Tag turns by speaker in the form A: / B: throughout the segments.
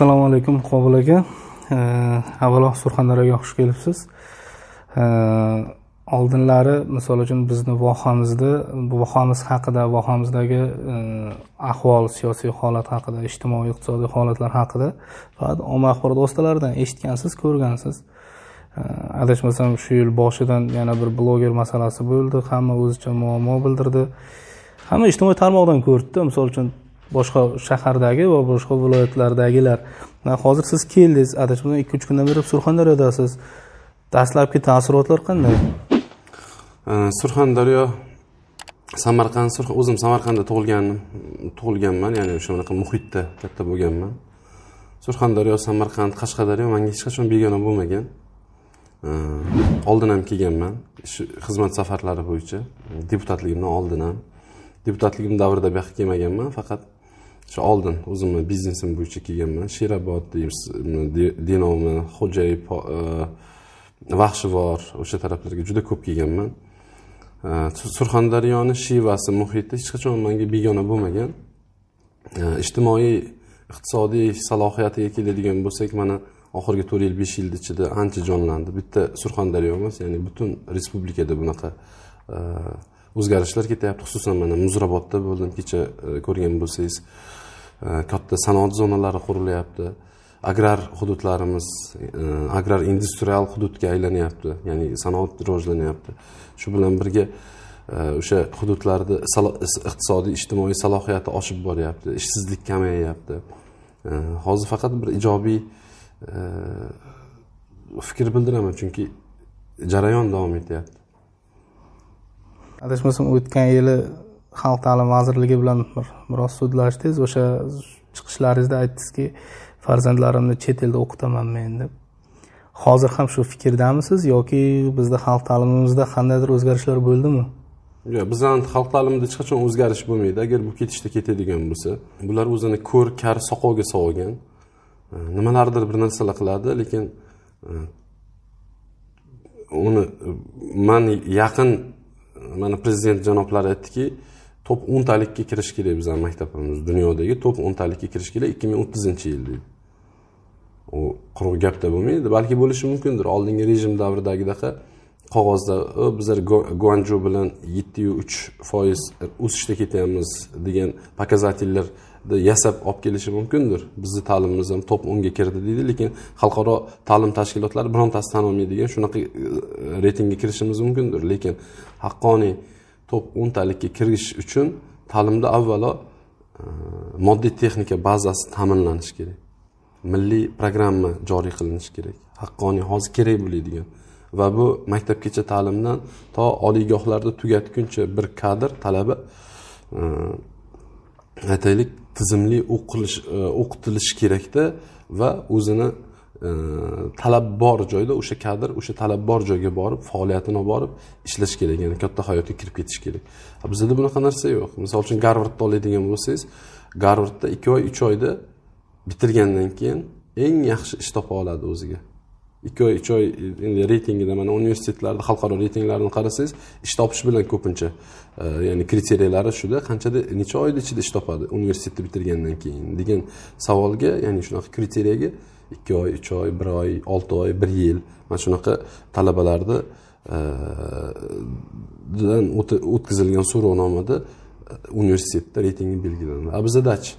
A: assalomu alaykum qobil aka avvalo surxondaryoga xush kelibsiz oldinlari misol uchun bizni vohamizda vohamiz haqida vohamizdagi e, ahvol siyosiy holat haqida ijtimoiy iqtisodiy holatlar haqida faqat ommaviy axborot vositalaridan eshitgansiz ko'rgansiz adashmasam shu yil boshidan yana bir bloger masalasi bo'ldi hamma o'zicha muammo bildirdi hamma ijtimoiy tarmoqdan ko'rdida misol uchun boshqa shahardagi va boshqa viloyatlardagilar hozir siz keldingiz adashmasam ikki uch kundan beri surxondaryodasiz dastlabki taassurotlar qanday
B: surxondaryo samarqand o'zim samarqandda tug'ilgan tug'ilganman ya'ni o'sha unaqa muhitda katta bo'lganman surxondaryo samarqand qashqadaryo manga hech qachon begona bo'lmagan oldin ham kelganman xizmat safarlari bo'yicha deputatligimdan oldin ham deputatligim davrida bu yoqqa kelmaganman faqat shu oldin o'zimni biznesim bo'yicha kelganman sherobod denovmi xo'jay e, vahshivor o'sha taraflarga juda ko'p kelganman e, surxondaryoni shivasi muhiti hech qachon manga begona bo'lmagan e, ijtimoiy iqtisodiy salohiyatiga keladigan bo'lsak mana oxirgi to'rt yil besh yilni ichida ancha jonlandi bitta surxondaryo emas ya'ni butun respublikada bunaqa o'zgarishlar ketyapti xususan mana muzrabodda bo'ldim kecha ko'rgan bo'lsangiz Э, katta sanoat zonalari qurilyapti agrar hududlarimiz e, agrar industrial hududga aylanyapti ya'ni sanoat rivojlanyapti shu bilan birga e, o'sha hududlarni iqtisodiy ijtimoiy salohiyati oshib boryapti ishsizlik kamayyapti e, hozir faqat bir ijobiy fikr bildiraman chunki jarayon davom etyapti
A: adashmasam o'tgan yili xalq ta'limi vazirligi bilan biroz sudlashdingiz o'sha chiqishlaringizda aytdingizki farzandlarimni chet elda o'qitaman men deb hozir ham shu fikrdamisiz yoki bizda xalq ta'limimizda qandaydir o'zgarishlar bo'ldimi
B: yo'q bizani xalq ta'limida hech qachon o'zgarish bo'lmaydi agar bu ketishda ketadigan bo'lsa bular o'zini ko'r kar soqovga sovurgan e, nimalardir bir narsalar qiladi lekin e, uni e, man yaqin mana prezident janoblari aytdiki top o'ntalikka kirish kerak bizani maktabimiz dunyodagi top o'ntalikka kirish kerak ikki ming o'ttizinchi yil deydi u quruq gapda bo'lmaydi balki bo'lishi mumkindir oldingi rejim davridagidaqa qog'ozda bizlar guanju bilan yettiyu uch foiz e, o'sishda ketyapmiz degan показательlar yasab olib kelishi mumkindir bizni ta'limimiz ham top o'nga kirdi deydi lekin xalqaro ta'lim tashkilotlari birontasi tan olmaydigan shunaqa e, e, reytingga kirishimiz mumkindir lekin haqqoniy top o'ntalikka kirish uchun ta'limda avvalo e, moddiy texnika bazasi ta'minlanishi kerak milliy programma joriy qilinishi kerak haqqoniy hozir kerak bo'ladigan va bu maktabgacha ta'limdan to oliygohlarda tugatguncha bir kadr talaba e, aytaylik tizimli o'qilish e, o'qitilishi kerakda va o'zini talab bor joyda o'sha kadr o'sha talab bor joyga borib faoliyatini olib borib ishlash kerak ya'ni katta hayotga kirib ketish kerak bizada bunaqa narsa yo'q misol uchun garvardda oladigan bo'lsangiz garvardda ikki oy uch oyda bitirgandan keyin eng yaxshi ish topa oladi o'ziga ikki oy uch oy endi reytingida mana universitetlarda xalqaro reytinglarni qarasangiz ish topish bilan ko'pincha e, ya'ni kriteriyalari shuda qanchada necha oyni ichida ish topadi universitetni bitirgandan keyin degan savolga ya'ni shunaqa kriteriyaga ikki oy uch oy bir oy olti oy bir yil mana shunaqa talabalarni e, o'tkazilgan so'rovnomada e, universitetni reytingi belgilanadi a bizadachi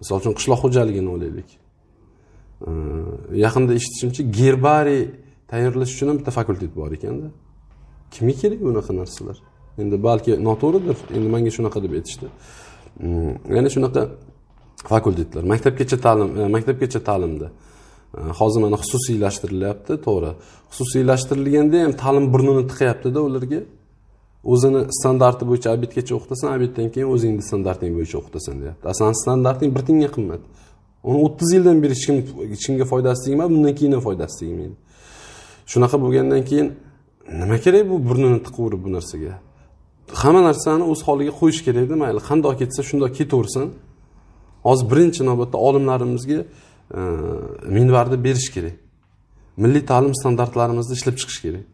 B: misol uchun qishloq xo'jaligini olaylik e, yaqinda eshitishimcha gerbariy tayyorlash uchun ham bitta fakultet bor ekanda kimga kerak bunaqa narsalar endi balki noto'g'ridir endi manga shunaqa deb aytishdi mm, ya'ni shunaqa fakultetlar maktabgacha ta'lim maktabgacha ta'limda Э, hozir mana xususiylashtirilyapti to'g'ri xususiylashtirilganda ham ta'lim burnini tiqyaptida ularga o'zini standarti bo'yicha abitgacha o'qitasan abitdan keyin o'zingni standarting bo'yicha o'qitasan deyapti sani standarting bir tiyinga qimmat uni o'ttiz yildan beri hech kim hech kimga foydasi tegmadi bundan keyin ham foydasi tegmaydi shunaqa bo'lgandan keyin nima kerak bu burnini tiqaverib bu narsaga hamma narsani o'z holiga qo'yish kerakda mayli qandoq ketsa shundoq ketaversin hozir birinchi navbatda olimlarimizga minbarni berish kerak milliy ta'lim standartlarimizni ishlab chiqish kerak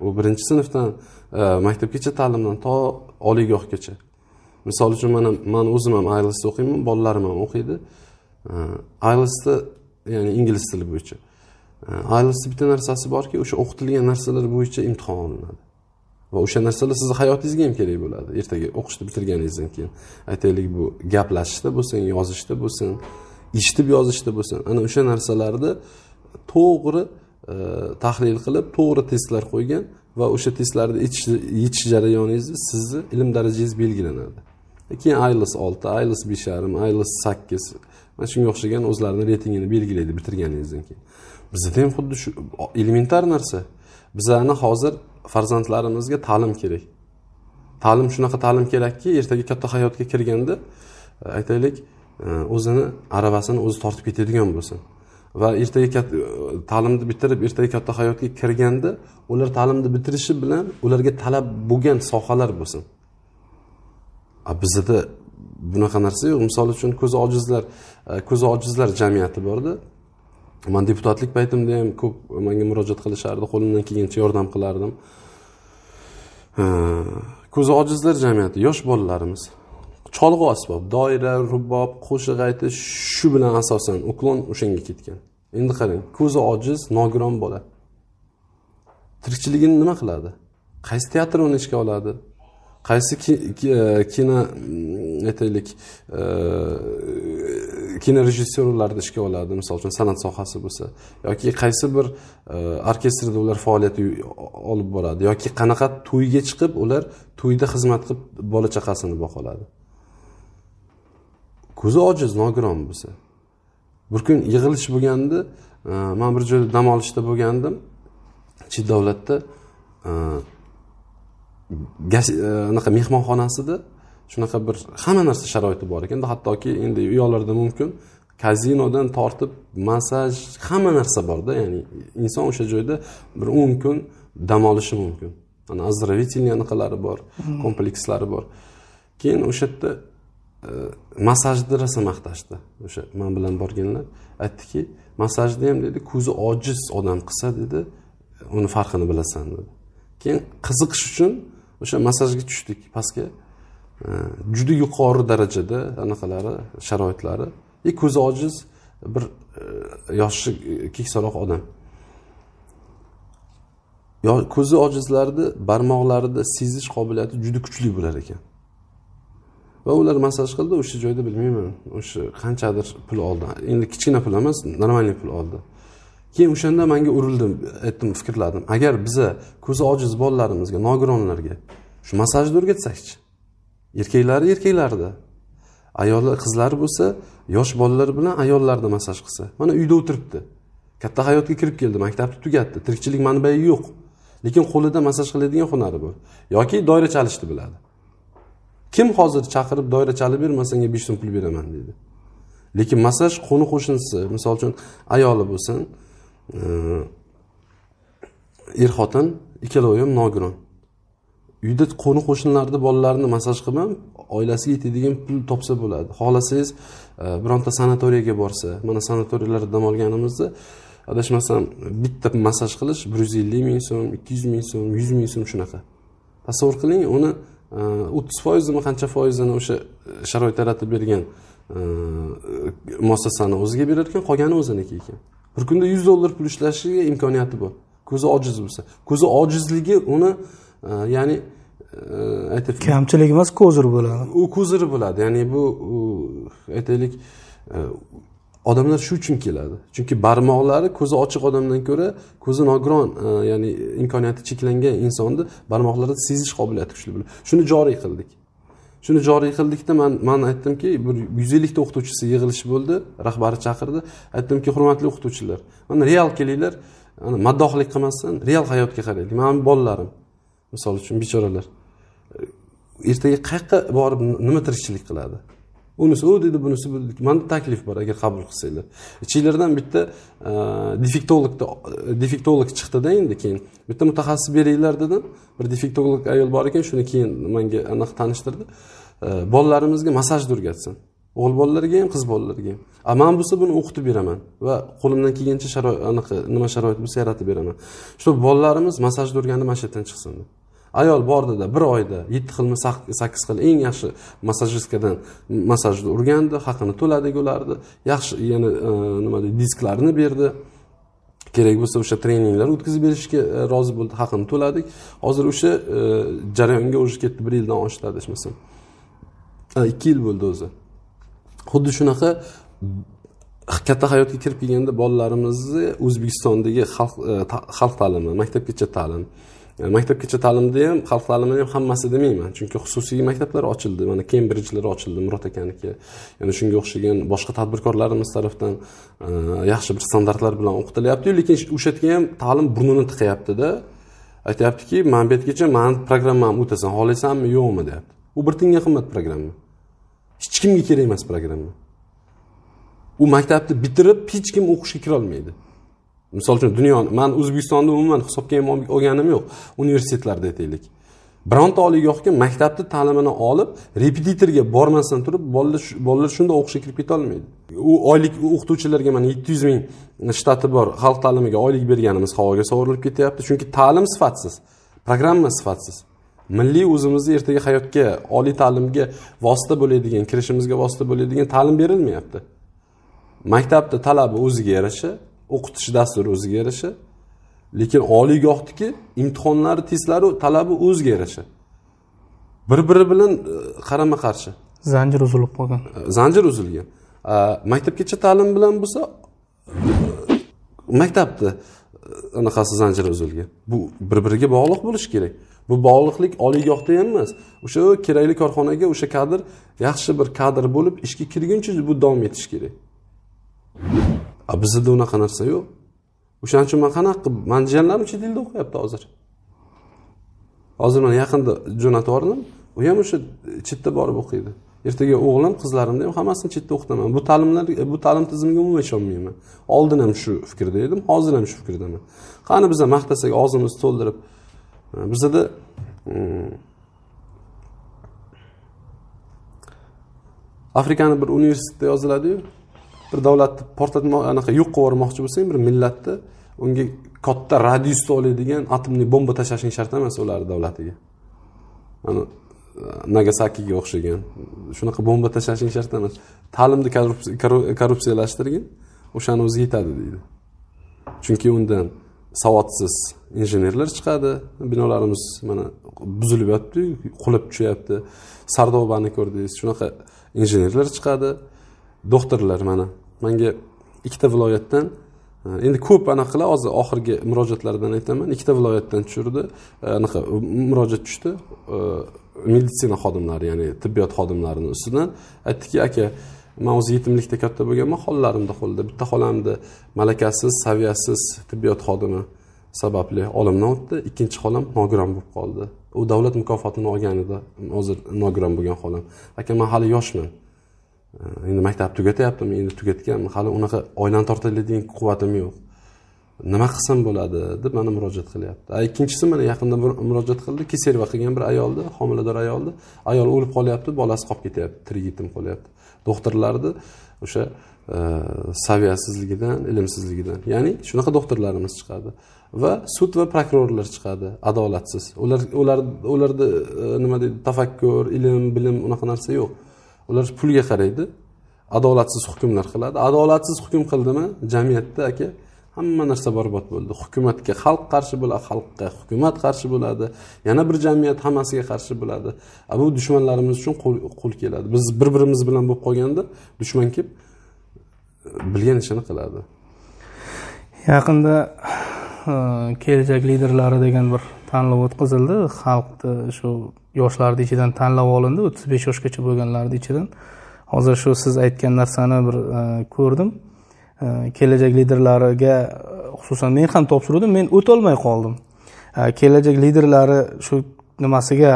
B: u birinchi sinfdan e, maktabgacha ta'limdan to oliygohgacha misol uchun mana man o'zim ham ielsda o'qiyman bolalarim ham o'qiydi ielsda ya'ni ingliz tili bo'yicha ielsni bitta narsasi borki o'sha o'qitilgan narsalar bo'yicha imtihon olinadi va o'sha narsalar sizni hayotingizga ham kerak bo'ladi ertaga o'qishni bitirganingizdan keyin aytaylik bu gaplashishda bo'lsin yozishda bo'lsin eshitib yozishda bo'lsin ana o'sha narsalarni to'g'ri e, tahlil qilib to'g'ri testlar qo'ygan va o'sha testlarni yechish jarayoningizda sizni ilm darajangiz belgilanadi keyin ayls olti ayls besh yarim ayls sakkiz mana shunga o'xshagan o'zlarini reytingini belgilaydi bitirganingizdan keyin bizda ham xuddi shu elementar narsa bizani hozir farzandlarimizga ta'lim kerak ta'lim shunaqa ta'lim kerakki ertaga katta hayotga kirganda e, aytaylik o'zini aravasini o'zi tortib ketadigan bo'lsin va ertaga e, ta'limni bitirib ertaga katta hayotga kirganda ular ta'limni bitirishi bilan ularga talab bo'lgan sohalar bo'lsin a bizada bunaqa narsa yo'q misol uchun ko'zi ojizlar e, ko'zi ojizlar jamiyati borda man deputatlik paytimda ham ko'p manga murojaat qilishardi qo'limdan kelgancha yordam qilardim ko'zi ojizlar jamiyati yosh bolalarimiz cholg'u asbob doira rubob qo'shiq aytish shu bilan asosan uklon o'shanga ketgan endi qarang ko'zi ojiz nogiron bola tirikchiligini nima qiladi qaysi teatr uni ishga oladi qaysi e, kino mm, aytaylik e, kinorejissyorlarni ishga oladi misol uchun san'at sohasi bo'lsa yoki qaysi bir e, orkestrda ular faoliyat olib boradi yoki qanaqa to'yga chiqib ular to'yda xizmat qilib bola chaqasini boqa oladi ko'zi ojiz nogiron bo'lsa bir kun yig'ilish bo'lgandi e, man bir joyda dam olishda bo'lgandim chet davlatda e, e, anaqa mehmonxonasida shunaqa bir hamma narsa sharoiti bor ekanda hattoki endi uyoqlarda mumkin kazinodan tortib massaj hamma narsa borda ya'ni inson o'sha joyda bir o'n kun dam olishi mumkin ana оздоровительный anaqalari bor mm. komplekslari bor keyin o'sha yerda massajni rosa maqtashdi o'sha man bilan borganlar aytdiki massajni ham dedi ko'zi ojiz odam qilsa dedi uni farqini bilasan dedi keyin qiziqish uchun o'sha massajga tushdik pastga e, juda yuqori darajada anaqalari sharoitlari и e, ko'zi ojiz bir e, yoshi keksaroq odam ko'zi ojizlarni barmoqlarida sezish qobiliyati juda kuchli bo'lar ekan va ular massaj qildi o'sha joyda bilmayman o'sha qanchadir pul oldi endi kichkina pul emas нормальный pul oldi keyin o'shanda manga urildi aytdim fikrladim agar biza ko'zi ojiz bolalarimizga nogironlarga shu massajni o'rgatsakchi erkaklari erkaklarda ayollar qizlari bo'lsa yosh bolalar bilan ayollarda massaj qilsa mana uyda o'tiribdi katta hayotga kirib keldi maktabni tugatdi tirikchilik manbai yo'q lekin qo'lida massaj qiladigan hunari bor yoki doira chalishni biladi kim hozir chaqirib doira chalib ber man senga besh so'm pul beraman deydi lekin massaj qo'ni qo'shnisi misol uchun ayoli bo'lsin e, er xotin ikkalovi ham nogiron uyda qo'ni qo'shnilarni bolalarini massaj qilmang oilasiga yetadigan pul topsa bo'ladi xohlasangiz e, bironta sanatoriyaga borsa mana sanatoriyalarda dam olganimizda adashmasam bitta massaj qilish bir yuz ellik ming so'm ikki yuz ming so'm yuz ming so'm shunaqa tasavvur qiling uni o'ttiz foizimi qancha foizini o'sha sharoit yaratib bergan muassasani э, o'ziga berar ekan qolgani o'ziniki ekan bir kunda yuz dollar pul ishlashiga imkoniyati bor ko'zi ojiz bo'lsa ko'zi ojizligi uni e, ya'ni e, aytaylik
A: kamchilik emas ko'zir bo'ladi
B: u ko'zir bo'ladi ya'ni bu aytaylik e, odamlar shu uchun keladi chunki barmoqlari ko'zi ochiq odamdan ko'ra ko'zi nogiron e, ya'ni imkoniyati cheklangan insonni barmoqlari sezish qobiliyati kuchli bo'ladi shuni joriy qildik shuni joriy qildikda man man aytdimki bir yuz ellikta o'qituvchisi yig'ilish bo'ldi rahbari chaqirdi aytdimki hurmatli o'qituvchilar mana real kelinglar ana maddohlik qilmasdan real hayotga qaraylik mani bolalarim misol uchun bechoralar ertaga qayoqqa borib nima tirikchilik qiladi unisi u deydi bunisi bu manda taklif bor agar qabul qilsanglar ichinglardan bitta e, defektologni e, defektolog chiqdida endi keyin bitta mutaxassis beringlar dedim bir defektolog ayol bor ekan shuni keyin manga anaqa tanishtirdi e, bolalarimizga massajni o'rgatsin o'g'il bolalarga ham qiz bolalarga ham a man bo'lsa buni o'qitib beraman va qo'limdan kelgancha sharoit anaqa nima sharoit bo'lsa yaratib beraman чтобы bolalarimiz massajni o'rganib mana shu yerdan chiqsin deb ayol bordida bir oyda yetti xilmi sakkiz xil eng yaxshi massajistkadan massajni urgandi haqini to'ladik ularni yaxshi yana e, nima deydi disklarni berdi kerak bo'lsa o'sha treninglar o'tkazib berishga e, rozi bo'ldi haqini to'ladik hozir o'sha e, jarayonga уже ketdi bir yildan oshdi adashmasam ikki yil bo'ldi o'zi xuddi shunaqa katta hayotga kirib kelganda bolalarimizni o'zbekistondagi xalq ta'limi maktabgacha ta'lim maktabgacha ta'limda ham xalq ta'limini ham hammasi demayman chunki xususiy maktablar ochildi mana kembrijlar ochildi murod akaniki yana shunga o'xshagan boshqa tadbirkorlarimiz tarafdan e, yaxshi bir standartlar bilan o'qitilyaptiyu lekin o'sha yerga ham ta'lim burnini tiqyaptida aytyaptiki man bu yergacha mani programmamni o'tasan xohlaysanmi yo'qmi deyapti u bir tiyinga qimmat programma hech kimga kerak emas programma u maktabni bitirib hech kim o'qishga kirolmaydi misol uchun dunyoni man o'zbekistonda umuman hisobga ham olganim yo'q universitetlarda aytaylik bironta oliygohga maktabni ta'limini olib repetitorga bormasdan turib bolalar bolalar shunday o'qishga kirib ketolmaydi u oylik o'qituvchilarga mana yetti yuz ming shtati bor xalq ta'limiga oylik berganimiz havoga sovurilib ketyapti chunki ta'lim sifatsiz programma sifatsiz milliy o'zimizni ertaga hayotga oliy ta'limga vosita bo'ladigan kirishimizga vosita bo'ladigan ta'lim berilmayapti maktabni talabi o'ziga yarasha o'qitish dasturi o'ziga yarasha lekin oliygohniki imtihonlari testlari talabi o'ziga yarasha bir biri bilan e, qarama qarshi
A: zanjir uzilib qolgan
B: e, zanjir uzilgan e, maktabgacha ta'lim bilan bo'lsa maktabni anaqasi zanjiri uzilgan bu bir biriga bog'liq bo'lishi kerak bu bog'liqlik oliygohda ham emas o'sha kerakli korxonaga o'sha kadr yaxshi bir kadr bo'lib ishga kirguncha bu davom etishi kerak a bizada unaqa narsa yo'q o'shaning uchun man qanaqa qilib jiyanlarim chet elda o'qiyapti hozir hozir mana yaqinda jo'natib yubordim u ham o'sha chetda borib o'qiydi ertaga o'g'lim qizlarimni ham hammasini chetda o'qitaman bu ta'limlar bu ta'lim tizimiga umuman ishonmayman oldin ham shu fikrda edim hozir ham shu fikrdaman qani biza maqtasak og'zimizni to'ldirib bizada hmm, afrikani bir universitetda yoziladiyu bir davlatni portlatmoq anaqa yo'q qilib yubormoqchi bo'lsang bir millatni unga katta radiusda oladigan atomli bomba tashlashing shart emas ularni davlatiga e, nagasakiga o'xshagan shunaqa bomba tashlashing shart emas ta'limni korrupsiyalashtirgin o'shani o'zi yetadi deydi chunki undan savodsiz injenerlar chiqadi binolarimiz mana buzilib yotibdiyu qulab tushyapti sardobani ko'rdingiz shunaqa injenerlar chiqadi doktorlar mana manga ikkita viloyatdan e, endi ko'p anaqalar hozir oxirgi murojaatlardan aytaman ikkita viloyatdan tushirdi e, anaqa murojaat tushdi e, meditsina xodimlari ya'ni tibbiyot xodimlarini ustidan aytdiki aka man o'zi yetimlikda katta bo'lganman xolalarimni qo'lida bitta xolamni malakasiz saviyasiz tibbiyot xodimi sababli olamdan o'tdi ikkinchi xolam nogiron bo'lib qoldi u davlat mukofotini olgan edi hozir nogiron bo'lgan xolam aka man hali yoshman endi maktab tugatyaptimi endi tugatganmi hali unaqa oilani tortadigan quvvatim yo'q nima qilsam bo'ladi deb mana murojaat qilyapti a ikkinchisi mana yaqinda bir murojaat qildi keserva qilgan bir ayolni homilador ayolni ayol o'lib qolyapti bolasi qolib ketyapti tirik yetim qolyapti doktorlarni o'sha e, saviyasizligidan ilmsizligidan ya'ni shunaqa doktorlarimiz chiqadi va sud va prokurorlar chiqadi adolatsiz ular ular ularda e, nima deydi tafakkur ilm bilim unaqa narsa yo'q ular pulga qaraydi adolatsiz hukmlar qiladi adolatsiz hukm qildimi jamiyatda aka hamma narsa barbod bo'ldi hukumatga xalq qarshi bo'ladi xalqqa hukumat qarshi bo'ladi yana bir jamiyat hammasiga qarshi bo'ladi bu dushmanlarimiz uchun qo'l keladi biz bir birimiz bilan bo'lib qolganda dushman kelib bilgan ishini qiladi
A: yaqinda Э, kelajak liderlari degan bir tanlov o'tkazildi xalqni shu yoshlarni ichidan tanlab olindi o'ttiz besh yoshgacha bo'lganlarni ichidan hozir shu siz aytgan narsani bir e, ko'rdim e, kelajak liderlariga xususan men ham topshiruvdim men o'tolmay qoldim e, kelajak liderlari shu nimasiga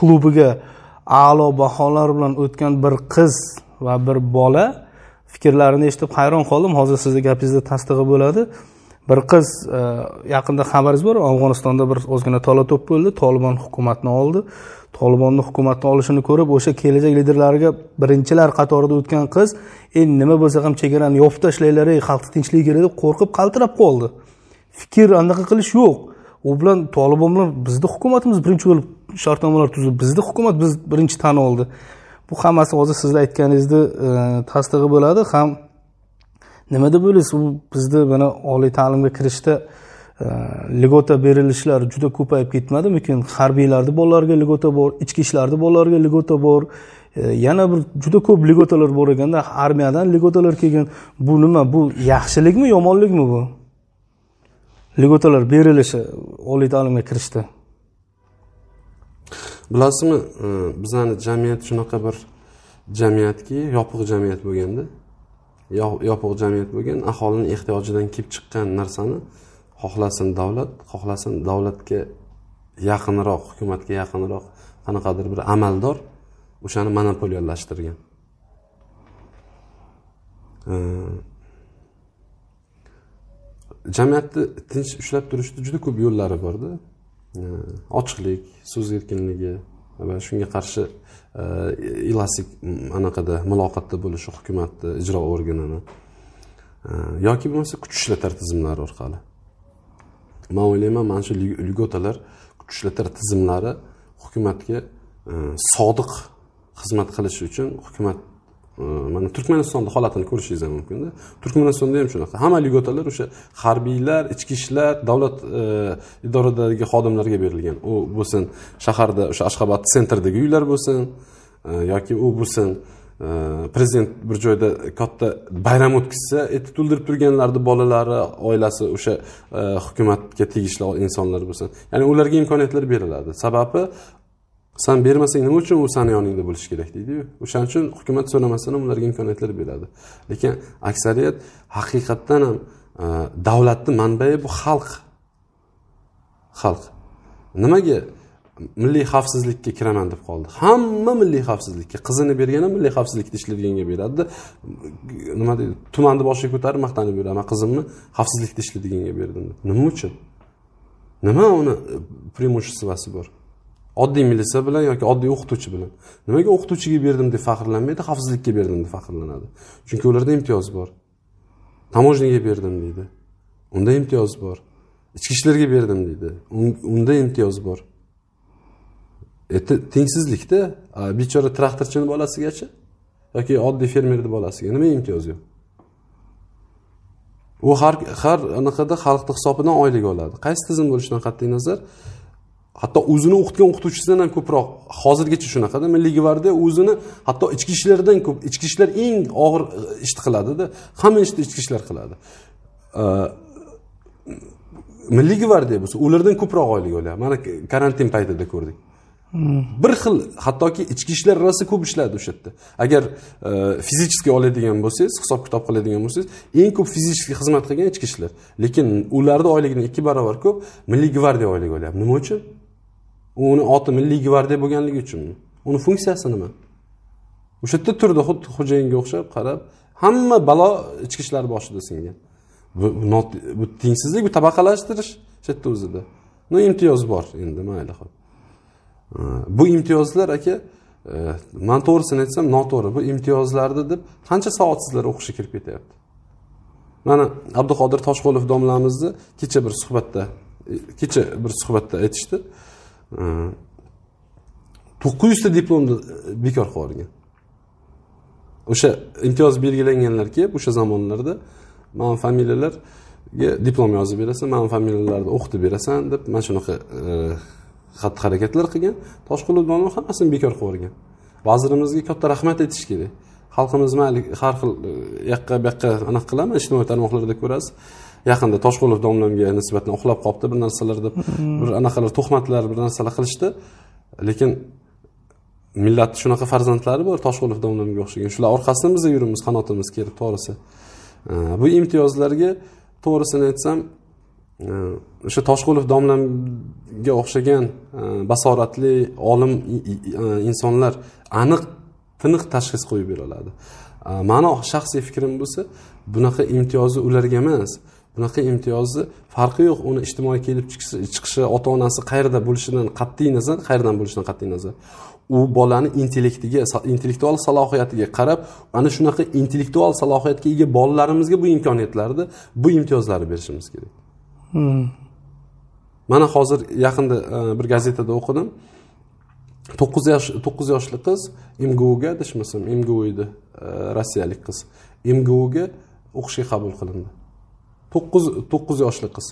A: klubiga a'lo baholar bilan o'tgan bir qiz va bir bola fikrlarini eshitib hayron qoldim hozir sizni gapingizda tasdig'i bo'ladi bir qiz e, yaqinda xabaringiz bor afg'onistonda bir ozgina tola to'p bo'ldi tolibon hukumatni oldi tolibonni hukumatni olishini ko'rib o'sha kelajak liderlariga birinchilar qatorida o'tgan qiz endi nima bo'lsa ham chegarani yopib tashlanglar ey xalqni tinchligi kerak deb qo'rqib qaltirab qoldi fikr anaqa qilish yo'q u bilan tolibon bilan bizni hukumatimiz birinchi bo'lib shartnomalar tuzib bizni hukumat biz birinchi tan oldi bu hammasi hozir sizni aytganingizni e, tasdig'i bo'ladi ham nima deb o'ylaysiz u bizda mana oliy ta'limga kirishda e, ligota berilishlari juda ko'payib ketmadimikin harbiylarni bolalarga ligota bor ichki ishlarni bolalarga ligota bor e, yana bir juda ko'p ligotalar bor ekanda armiyadan ligotalar kelgan bu nima bu yaxshilikmi yomonlikmi bu ligotalar berilishi oliy ta'limga kirishda
B: bilasizmi e, bizani jamiyat shunaqa bir jamiyatki yopiq jamiyat bo'lganda yopiq jamiyat bo'lgan aholini ehtiyojidan kelib chiqqan narsani xohlasin davlat xohlasin davlatga yaqinroq hukumatga yaqinroq qanaqadir bir amaldor o'shani monopoliyalashtirgan jamiyatni tinch ushlab turishni juda ko'p yo'llari borda ochiqlik so'z erkinligi va shunga qarshi elastik anaqada muloqotda bo'lishi hukumatni ijro organini э, yoki bo'lmasa kuch ishlatar tizimlari orqali man o'ylayman mana shu lygotalar kuch ishlatar tizimlari hukumatga e, sodiq xizmat qilishi uchun hukumat e, mana turkmanistonni holatini ko'rishingiz ham mumkinda turkmanistonda ham shunaqa hamma ligotalar o'sha harbiylar ichki ishlar davlat e, idoradagi xodimlarga berilgan u bo'lsin shaharda o'sha ashxobod sentridagi uylar bo'lsin Э, yoki u bo'lsin э, prezident bir joyda katta bayram o'tkazsa eti to'ldirib turganlarni bolalari oilasi o'sha e, hukumatga tegishli insonlar bo'lsin ya'ni ularga imkoniyatlar beriladi sababi san bermasang nima uchun u sani yoningda bo'lishi kerak deydiyu o'shaning uchun hukumat so'ramasdan ham ularga imkoniyatlar beradi lekin aksariyat haqiqatdan ham e, davlatni manbai bu xalq xalq nimaga milliy xavfsizlikka kiraman deb qoldi hamma milliy xavfsizlikka qizini bergan ham milliy xavfsizlikda ishlaydiganga beradida nima deydi tumanni boshiga ko'tarib maqtanib yuradi man qizimni xavfsizlikda ishlaydiganga berdim deb nima uchun nima uni преимуществосi e, bor oddiy militsiya bilan yoki oddiy o'qituvchi bilan nimaga o'qituvchiga berdim deb faxrlanmaydi xavfsizlikka berdim deb faxrlanadi chunki ularda imtiyoz bor tamojniyaga berdim deydi unda imtiyoz bor ichki ishlarga berdim deydi unda imtiyoz bor e, tengsizlikda bechora traktorchini bolasigachi yoki oddiy fermerni bolasiga nima imtiyoz yo'q u har har anaqada xalqni hisobidan oylik oladi qaysi tizim bo'lishidan qat'iy nazar hatto o'zini o'qitgan o'qituvchisidan ham ko'proq hozirgacha shunaqada milliy gvardiya o'zini hatto ichki ishlardan ko'p ichki ishlar eng og'ir e, ishni qiladida hamma ishni ichki ishlar qiladi e, milliy gvardiya bo'lsa ulardan ko'proq oylik olyapti mana karantin paytida ko'rdik bir xil hattoki ichki ishlar rasi ko'p ishladi o'sha yerda agar e, fizicheskiy oladigan bo'lsangiz hisob kitob qiladigan bo'lsangiz eng ko'p fizicheskiy xizmat qilgan ichki ishlar lekin ularni oyligidan ikki barobar ko'p milliy gvardiya oylig olyapti nima uchun uni oti milliy gvardiya bo'lganligi uchunmi uni funksiyasi nima o'sha yerda turdi xuddi xo'jayinga o'xshab qarab hamma balo ichki ishlar boshida singan bu, tengsizlik bu tabaqalashtirish o'sha yerda o'zida ну imtiyoz bor endi mayli ho'p bu imtiyozlar aka e, man to'g'risini aytsam noto'g'ri bu imtiyozlarni deb qancha soat sizlar o'qishga kirib ketyapti mana abduqodir toshqulov domlamizni kecha bir suhbatda e, kecha bir suhbatda aytishdi e, to'qqiz yuzta diplomni bekor qilib yuborgan o'sha imtiyoz belgilanganlar kelib o'sha zamonlarda mani familiyalarga diplom yozib berasan mani familiyalarni o'qitib berasan deb mana shunaqa xatti harakatlar qilgan toshqulov domla hammasini bekor qilib yuborgan vazirimizga katta rahmat aytish kerak xalqimiz mayli har xil u e, yoqqa bu yoqqa anaqa qilaman ijtimoiy tarmoqlarda ko'rasiz yaqinda toshqulov domlamga nisbatan uxlab qolibdi bir narsalar deb bir anaqalar tuhmatlar bir narsalar qilishdi lekin millatni shunaqa farzandlari bor toshqulov domlamga o'xshagan shular orqasidan biz yurimiz qanotimiz kelib to'g'risi e, bu imtiyozlarga to'g'risini aytsam e, o'sha toshqulov domlam ga o'xshagan e, basoratli olim e, insonlar aniq tiniq tashxis qo'yib bera oladi e, mani shaxsiy fikrim bo'lsa bunaqa imtiyozi ularga emas bunaqa imtiyozni farqi yo'q uni ijtimoiy kelib chiqishi ota onasi qayerda bo'lishidan qat'iy nazar qayerdan bo'lishidan qat'iy nazar u bolani intellektiga intellektual salohiyatiga qarab ana shunaqa intellektual salohiyatga ega bolalarimizga bu imkoniyatlarni bu imtiyozlarni berishimiz kerak hmm. mana hozir yaqinda e, bir gazetada o'qidim to'qqiz yosh to'qqiz yoshli qiz mguga adashmasam mgu edi e, rossiyalik qiz mguga o'qishga qabul qilindi to'qqiz to'qqiz yoshli qiz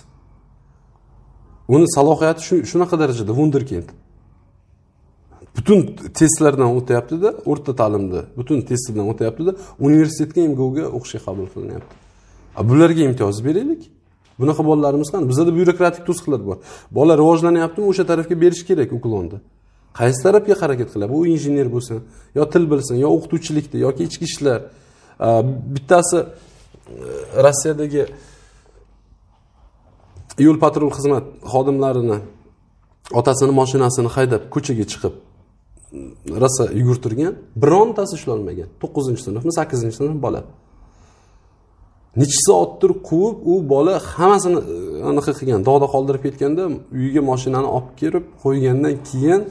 B: uni salohiyati shunaqa darajada vunderkind butun testlardan o'tyaptida o'rta ta'limda butun testdan o'tyaptida universitetga mguga o'qishga qabul qilinyapti bularga imtiyoz beraylik bunaqa bolalarimiz qani bizada byurokratik to'siqlar bor bola rivojlanyaptimi o'sha tarafga berish kerak uklonni qaysi tarafga harakat qilyapti u injener bo'lsin yo til bilsin yo o'qituvchilikda yoki ichki ishlar bittasi e, rossiyadagi yo'l patrul xizmat xodimlarini otasini mashinasini haydab ko'chaga chiqib rosa yugurtirgan birontasi ushlolmagan to'qqizinchi sinfmi sakkizinchi sinf bola necha soatdir quvib u bola hammasini e, anaqa qilgan dog'da qoldirib ketganda uyiga mashinani olib kelib qo'ygandan keyin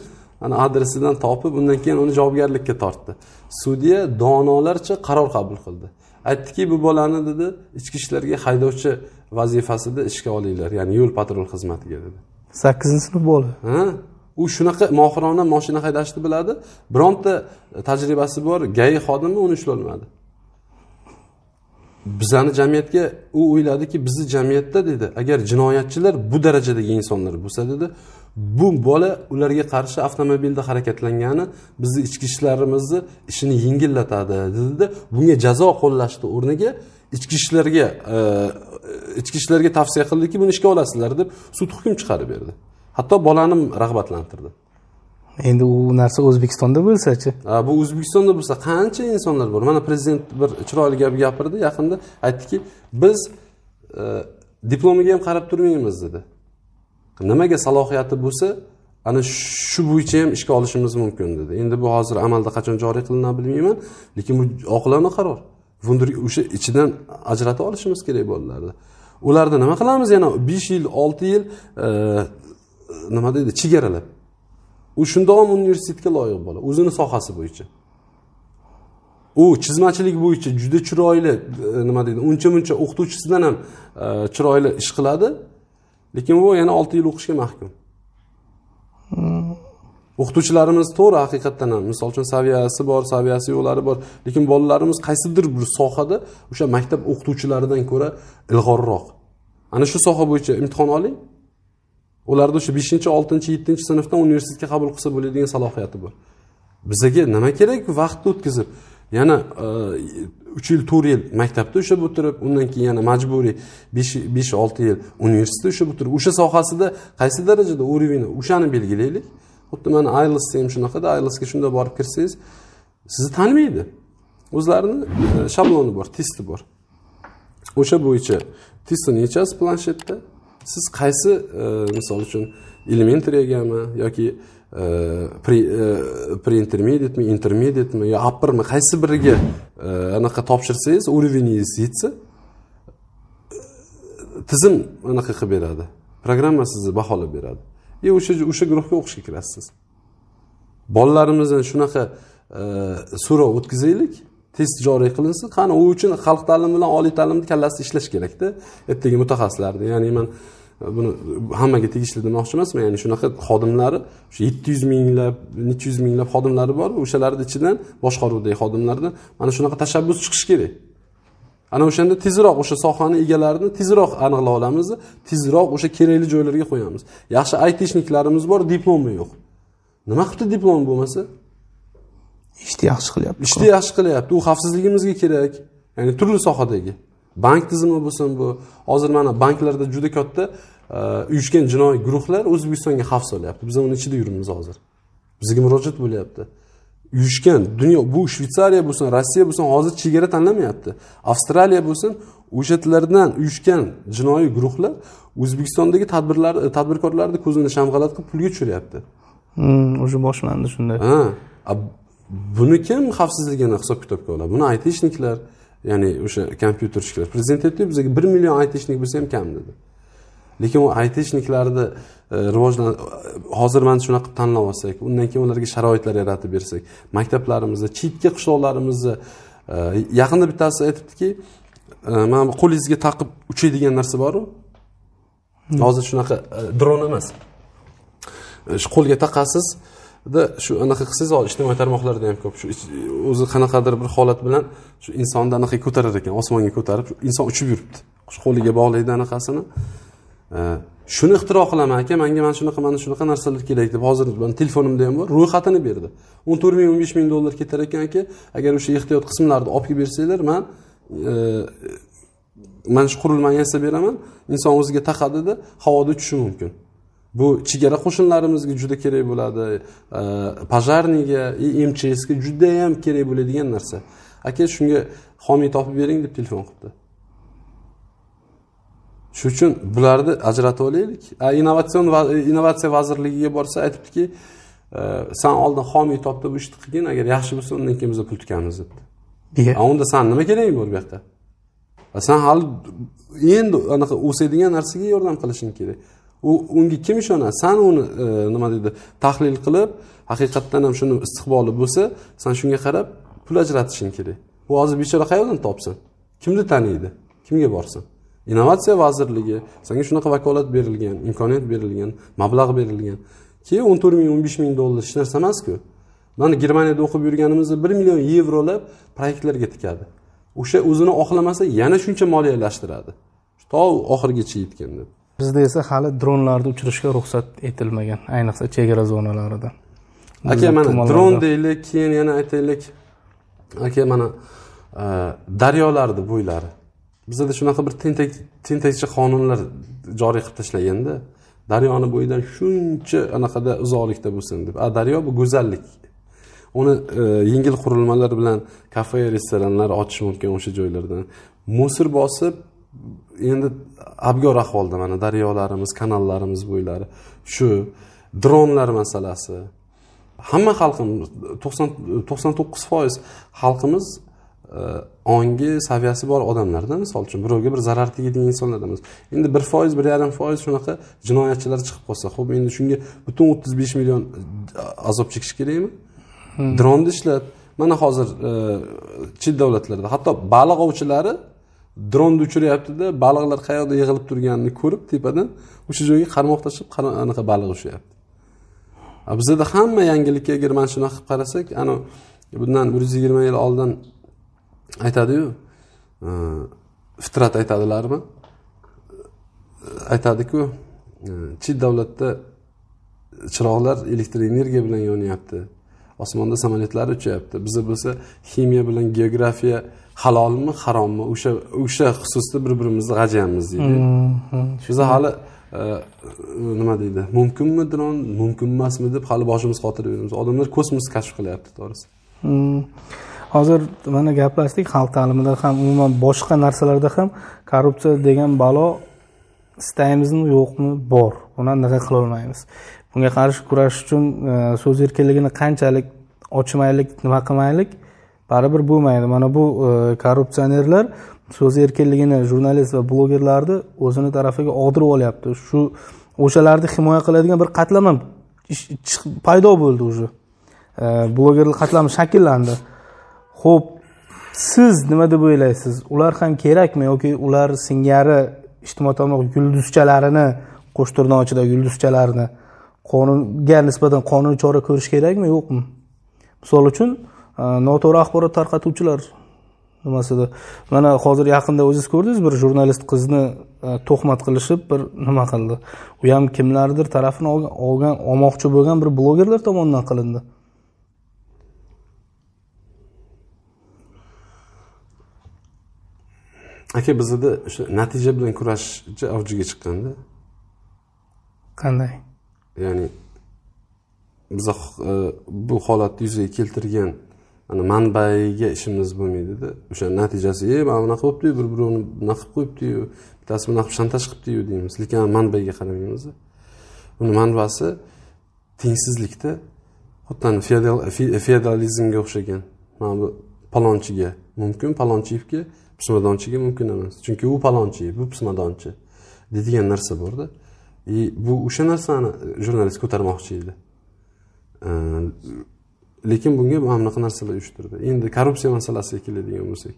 B: ana adresidan topib undan keyin uni javobgarlikka tortdi sudya donolarcha qaror qabul qildi aytdiki bu bolani dedi ichki ishlarga haydovchi vazifasida ishga olinglar ya'ni yo'l patrul xizmatiga
A: dedi sakkizinchi sinf bola
B: ha u shunaqa mohirona moshina haydashni biladi bironta tajribasi bor gai xodimi uni ushlolmadi bizani jamiyatga u o'yladiki bizni jamiyatda dedi agar jinoyatchilar bu darajadagi insonlar bo'lsa dedi bu bola ularga qarshi avtomobilda harakatlangani bizni ichki ishlarimizni ishini yengillatadi dedida bunga jazo qo'llashni o'rniga ichki ishlarga e, ichki ishlarga tavsiya qildiki buni ishga olasizlar deb sud hukm chiqarib berdi hatto bolani rag'batlantirdi
A: endi u narsa o'zbekistonda bo'lsachi
B: bu o'zbekistonda bo'lsa qancha insonlar bor mana prezident bir chiroyli gap gapirdi yaqinda aytdiki biz e, diplomiga ham qarab turmaymiz dedi nimaga salohiyati bo'lsa ana shu bo'yicha ham ishga olishimiz mumkin dedi endi bu hozir amalda qachon joriy qilinadi bilmayman lekin bu oqilona qaror bundir o'sha ichidan ajrata olishimiz kerak bolalarni ularni nima qilamiz yana besh yil olti yil e, nima deydi chegaralab u shundoq universitetga loyiq bola o'zini sohasi bo'yicha u chizmachilik bo'yicha juda chiroyli e, nima deydi uncha muncha o'qituvchisidan ham e, chiroyli ish qiladi lekin u yana olti yil o'qishga mahkum hmm. o'qituvchilarimiz to'g'ri haqiqatdan ham misol uchun saviyasi bor saviyasi yo'qlari bor lekin bolalarimiz qaysidir bir sohada o'sha maktab o'qituvchilaridan ko'ra ilg'orroq ana shu soha bo'yicha imtihon oling ularni o'sha beshinchi oltinchi yettinchi sinfdan universitetga qabul qilsa bo'ladigan salohiyati bor bizaga nima kerak vaqtni o'tkazib yana e, uch yil to'rt yil maktabda ushlab o'tirib undan keyin yana majburiy besh olti yil universitetda ushlab o'tirib o'sha sohasida qaysi darajada уровень o'shani belgilaylik xuddi mana ielsda ham shunaqada ielsga shunday borib kirsangiz sizni tanimaydi o'zlarini e, shabloni bor testi bor o'sha bo'yicha testini yechasiz planshetda siz qaysi e, misol uchun elementariyagami yoki e, e, preintermediatmi intermediatmi yo uppermi qaysi biriga anaqa topshirsangiz уровеньingiz yetsa tizim anaqa qilib beradi programma sizni baholab beradi и o'sha o'sha guruhga o'qishga kirasiz bolalarimizni shunaqa so'rov o'tkazaylik test joriy qilinsin qani u uchun xalq ta'limi bilan oliy ta'limni kallasida ishlash kerakda ertaga mutaxassislarni ya'ni man buni hammaga tegishli demoqchi emasman ya'ni shunaqa xodimlari o'sha yetti yuz minglab necha yuz minglab xodimlari bor o'shalarni ichidan boshqaruvdagi xodimlardan mana shunaqa tashabbus chiqishi kerak ana o'shanda tezroq o'sha sohani egalarini tezroq aniqlay olamiz tezroq o'sha kerakli joylarga qo'yamiz yaxshi aytishniklarimiz bor diplomi yo'q nima qilibdi diplomi bo'lmasa
A: ishni yaxshi qilyapti ishni
B: yaxshi qilyapti u xavfsizligimizga kerak ya'ni turli sohadagi bank tizimi bo'lsin bu hozir mana banklarda juda katta e, uyushgan jinoiy guruhlar o'zbekistonga xavf solyapti biz uni ichida yuribmiz hozir bizga murojaat bo'lyapti uyushgan dunyo bu shvetsariya bo'lsin rossiya bo'lsin hozir chegara tanlamayapti avstraliya bo'lsin o'shalardan uyushgan jinoiy guruhlar o'zbekistondagi tadbirlar e, tadbirkorlarni ko'zini shamg'alat qilib pulga tushiryapti
A: уже hmm, boshlandi shunday ha
B: buni kim xavfsizligini hisob kitobga oladi buni aytishniklar ya'ni o'sha kompyutershiklar prezident aytdi bizaga bir million aytishnik bo'lsa ham kam dedi lekin u aytishniklarni e, rivojlan e, hozir mana shunaqa qilib tanlab olsak undan keyin ularga sharoitlar yaratib bersak maktablarimizni chekka qishloqlarimizni e, yaqinda bittasi aytibdiki mana bu qo'lingizga taqib uchaydigan narsa boru hozir shunaqa dron emas shu qo'lga taqasiz da shu anaqa qilsangiz hozir ijtimoiy tarmoqlarda ham ko'p shu o'zi qanaqadir bir holat bilan shu insonni anaqa ko'tarar ekan osmonga ko'tarib inson uchib yuribdi qo'liga bog'laydi anaqasini shuni ixtiro qilaman aka manga mana shunaqa mana shunaqa narsalar kerak deb hozir telefonimda ham bor ro'yxatini berdi o'n to'rt ming o'n besh ming dollar ketar ekan aka agar o'sha ehtiyot qismlarni olib kelib bersanglar man mana shu qurilmani yasab beraman inson o'ziga taqadida havoda uchishi mumkin bu chegara qo'shinlarimizga juda kerak bo'ladi пожарныйga и e mchsga judayam kerak bo'ladigan narsa aka shunga homiy topib bering deb telefon qilibdi shuning uchun bularni ajratib olaylik innovatsion innovatsiya vazirligiga borsa aytibdiki san oldin homiy deb bu ishni qilgin agar yaxshi bo'lsa undan keyin biza pul tikamiz debdi unda sani nima kerak bor bu yoqda san hali endi anaqa o'sadigan narsaga yordam qilishing kerak u unga kim ishonadi san uni e, nima deydi tahlil qilib haqiqatdan ham shuni istiqboli bo'lsa san shunga qarab pul ajratishing kerak bu hozir bechora qayerdan topsin kimni taniydi kimga borsin innovatsiya vazirligi senga shunaqa vakolat berilgan imkoniyat berilgan mablag' berilgan keyin o'n to'rt ming o'n besh ming dollar hech narsa emasku mana germaniyada o'qib yurganimizda bir million yevrolab proyektlarga tikadi o'sha o'zini oqlamasa yana shuncha moliyalashtiradi to oxirigacha yetgan deb
A: bizda esa hali dronlarni uchirishga ruxsat etilmagan ayniqsa chegara zonalarida aka mana dron deylik
B: keyin yana aytaylik aka mana e, daryolarni bo'ylari bizada shunaqa bir tentak tentakchi qonunlar joriy qilib tashlaganda daryoni bo'yidan shuncha anaqada uzoqlikda bo'lsin deb a daryo bu go'zallik uni e, yengil qurilmalar bilan kafe restoranlar ochish mumkin o'sha joylardan musir bosib endi abgor ahvolda mana daryolarimiz kanallarimiz bo'ylari shu dronlar masalasi hamma xalqimiz to'qson to'qson to'qqiz foiz xalqimiz e, ongi saviyasi bor odamlarda misol uchun birovga bir zarar tegadigan insonlar emas endi bir foiz bir yarim foiz shunaqa jinoyatchilar chiqib qolsa ho'p endi shunga butun o'ttiz besh million e, azob chekish kerakmi hmm. dronni ishlat mana hozir e, chet davlatlarda hatto baliq ovchilari dronni uchiryaptida baliqlar qayerda yig'ilib turganini ko'rib tepadan o'sha joyga qarmoq tashlab anaqa baliq ushlayapti bizada hamma yangilikka agar mana shunaqa qilib qarasak ana bundan bir yuz yigirma yil oldin aytadiyu e, fitrat aytadilarmi aytadiku e, chet davlatda chiroqlar elektr energiya bilan yonyapti osmonda samolyotlar uchyapti biza bo'lsa ximiya bilan geografiya halolmi harommi o'sha o'sha xususda bir birimizni g'ajaymiz deydi biza mm-hmm. hali e, nima deydi mumkinmi dron mumkin emasmi deb hali boshimiz yuribmiz odamlar kosmosni kashf qilyapti to'g'risi
A: mm-hmm. hozir mana gaplashdik xalq ta'limida ham umuman boshqa narsalarda ham korrupsiya degan balo istaymizmi yo'qmi bor buni anaqa qilolmaymiz bunga qarshi kurash uchun e, so'z erkinligini qanchalik ochmaylik nima qilmaylik baribir bo'lmaydi mana bu e, korrupsionerlar so'z erkinligini jurnalist va blogerlarni o'zini tarafiga og'dirib olyapti shu o'shalarni himoya qiladigan bir qatlama paydo bo'ldi уже e, blogerlar qatlami shakllandi ho'p siz nima deb o'ylaysiz ular ham kerakmi yoki ular singari ijtimoiy tarmoq yulduzchalarini qo'sh ichida yulduzchalarni qonunga nisbatan qonuniy chora ko'rish kerakmi yo'qmi misol uchun Э, noto'g'ri axborot tarqatuvchilar nimasida mana hozir yaqinda o'zingiz ko'rdingiz bir jurnalist qizni e, to'xmat qilishib bir nima qildi u ham kimlardir tarafini olgan olmoqchi bo'lgan bir blogerlar tomonidan qilindi
B: aka bizada o'sha natija bilan kurashchi avjiga chiqqanda qanday ya'ni biza e, bu holatni yuzaga keltirgan ana manbaiga ishimiz bo'lmaydida o'sha natijasi e mana bunaqa bo'libdiyu bir birovni bunaqa qilib qo'yibdiyu bittasi bunaqa shantaj qilibdiyu deymiz lekin manbaiga qaramaymiz uni manbasi tengsizlikda xuddi feodalizmga o'xshagan mana bu palonchiga mumkin palonchiyevga pismadonchiga mumkin emas chunki u palonchi bu pismadonchi deydigan narsa borda и bu o'sha narsani jurnalist ko'tarmoqchi edi lekin bunga mana bunaqa narsalar uyushtirdi endi korrupsiya masalasiga keladigan bo'lsak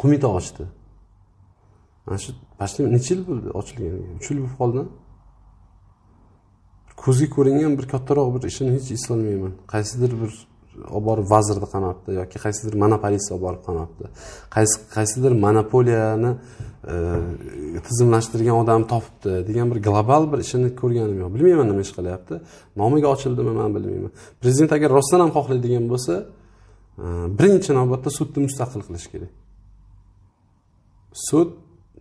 B: qo'mita ochdi mana shu почти necha yil bo'ldi ochilganiga uch yil bo'lib qoldi ko'zga ko'ringan bir kattaroq bir ishini hech eslolmayman qaysidir bir olib borib vazirni qamabdi yoki qaysidir monopolistni olib borib qamabdi qaysidir monopoliyani e, tizimlashtirgan odamni topibdi degan bir global bir ishini ko'rganim yo'q bilmayman nima ish qilyapti nomiga ochildimi man bilmayman prezident agar rostdan ham xohlaydigan bo'lsa e, birinchi navbatda sudni mustaqil qilish kerak sud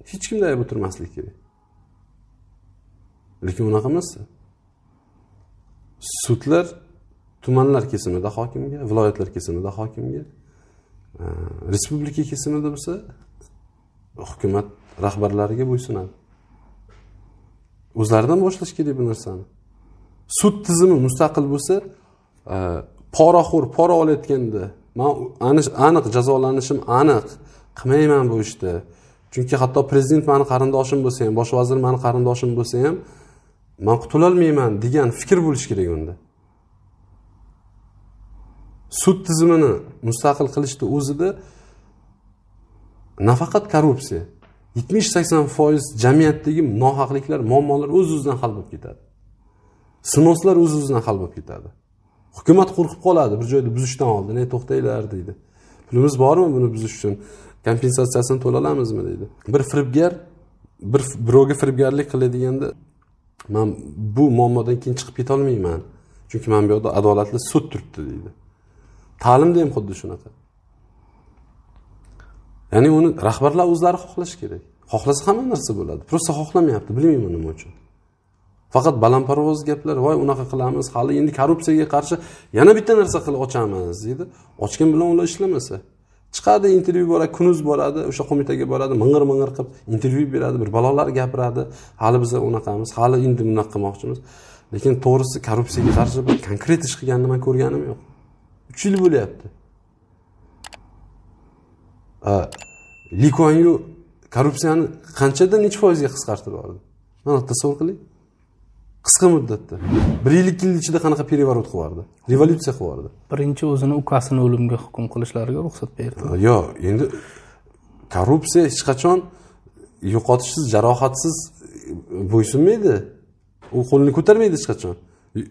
B: hech kimni ayb o'tirmasligi kerak lekin unaqa emasda sudlar tumanlar kesimida hokimga viloyatlar kesimida hokimga e, respublika kesimida bo'lsa hukumat rahbarlariga bo'ysunadi o'zlaridan boshlash kerak bu narsani sud tizimi mustaqil bo'lsa e, poraxo'r pora olayotganda man aniq jazolanishim aniq qilmayman bu ishni chunki hatto prezident mani qarindoshim bo'lsa ham bosh vazir mani qarindoshim bo'lsa ham man qutulolmayman degan fikr bo'lishi kerak unda sud tizimini mustaqil qilishni o'zida nafaqat korrupsiya yetmish sakson foiz jamiyatdagi nohaqliklar muammolar o'z o'zidan hal bo'lib ketadi sinoslar o'z o'zidan hal bo'lib ketadi hukumat qo'rqib qoladi bir joyni buzishdan oldin ey to'xtanglar deydi pulimiz bormi buni buzish uchun kompensatsiyasini to'lalamizmi olamizmi deydi bir firibgar bir birovga firibgarlik qiladiganda man bu muammodan keyin chiqib ketolmayman chunki mana bu yoqda adolatli sud turibdi deydi ta'limda ham xuddi shunaqa ya'ni uni rahbarlar o'zlari xohlashi kerak xohlasa hamma narsa bo'ladi просто xohlamayapti bilmayman nima uchun faqat balandparvoz gaplar voy unaqa qilamiz hali endi korrupsiyaga qarshi yana bitta narsa qilib ochamiz deydi ochgan bilan ular ishlamasa chiqadi intervyu boradi kunuz boradi o'sha qo'mitaga boradi ming'ir ming'ir qilib intervyu beradi bir balolar gapiradi hali biza unaqamiz hali endi bunaqa qilmoqchimiz lekin to'g'risi korrupsiyaga qarshi bir konkret ish qilganini man ko'rganim yo'q uch yil bo'lyapti likonyu korrupsiyani qanchadan necha foizga qisqartirib yubordi mana tasavvur qiling qisqa muddatda bir yil ikki yil ichida qanaqa переворот qilib yubordi revolyutsiya qilib yubordi
A: birinchi o'zini ukasini o'limga hukm qilishlariga ruxsat berdi
B: yo'q endi korrupsiya hech qachon yo'qotishsiz jarohatsiz bo'ysunmaydi u qo'lini ko'tarmaydi hech qachon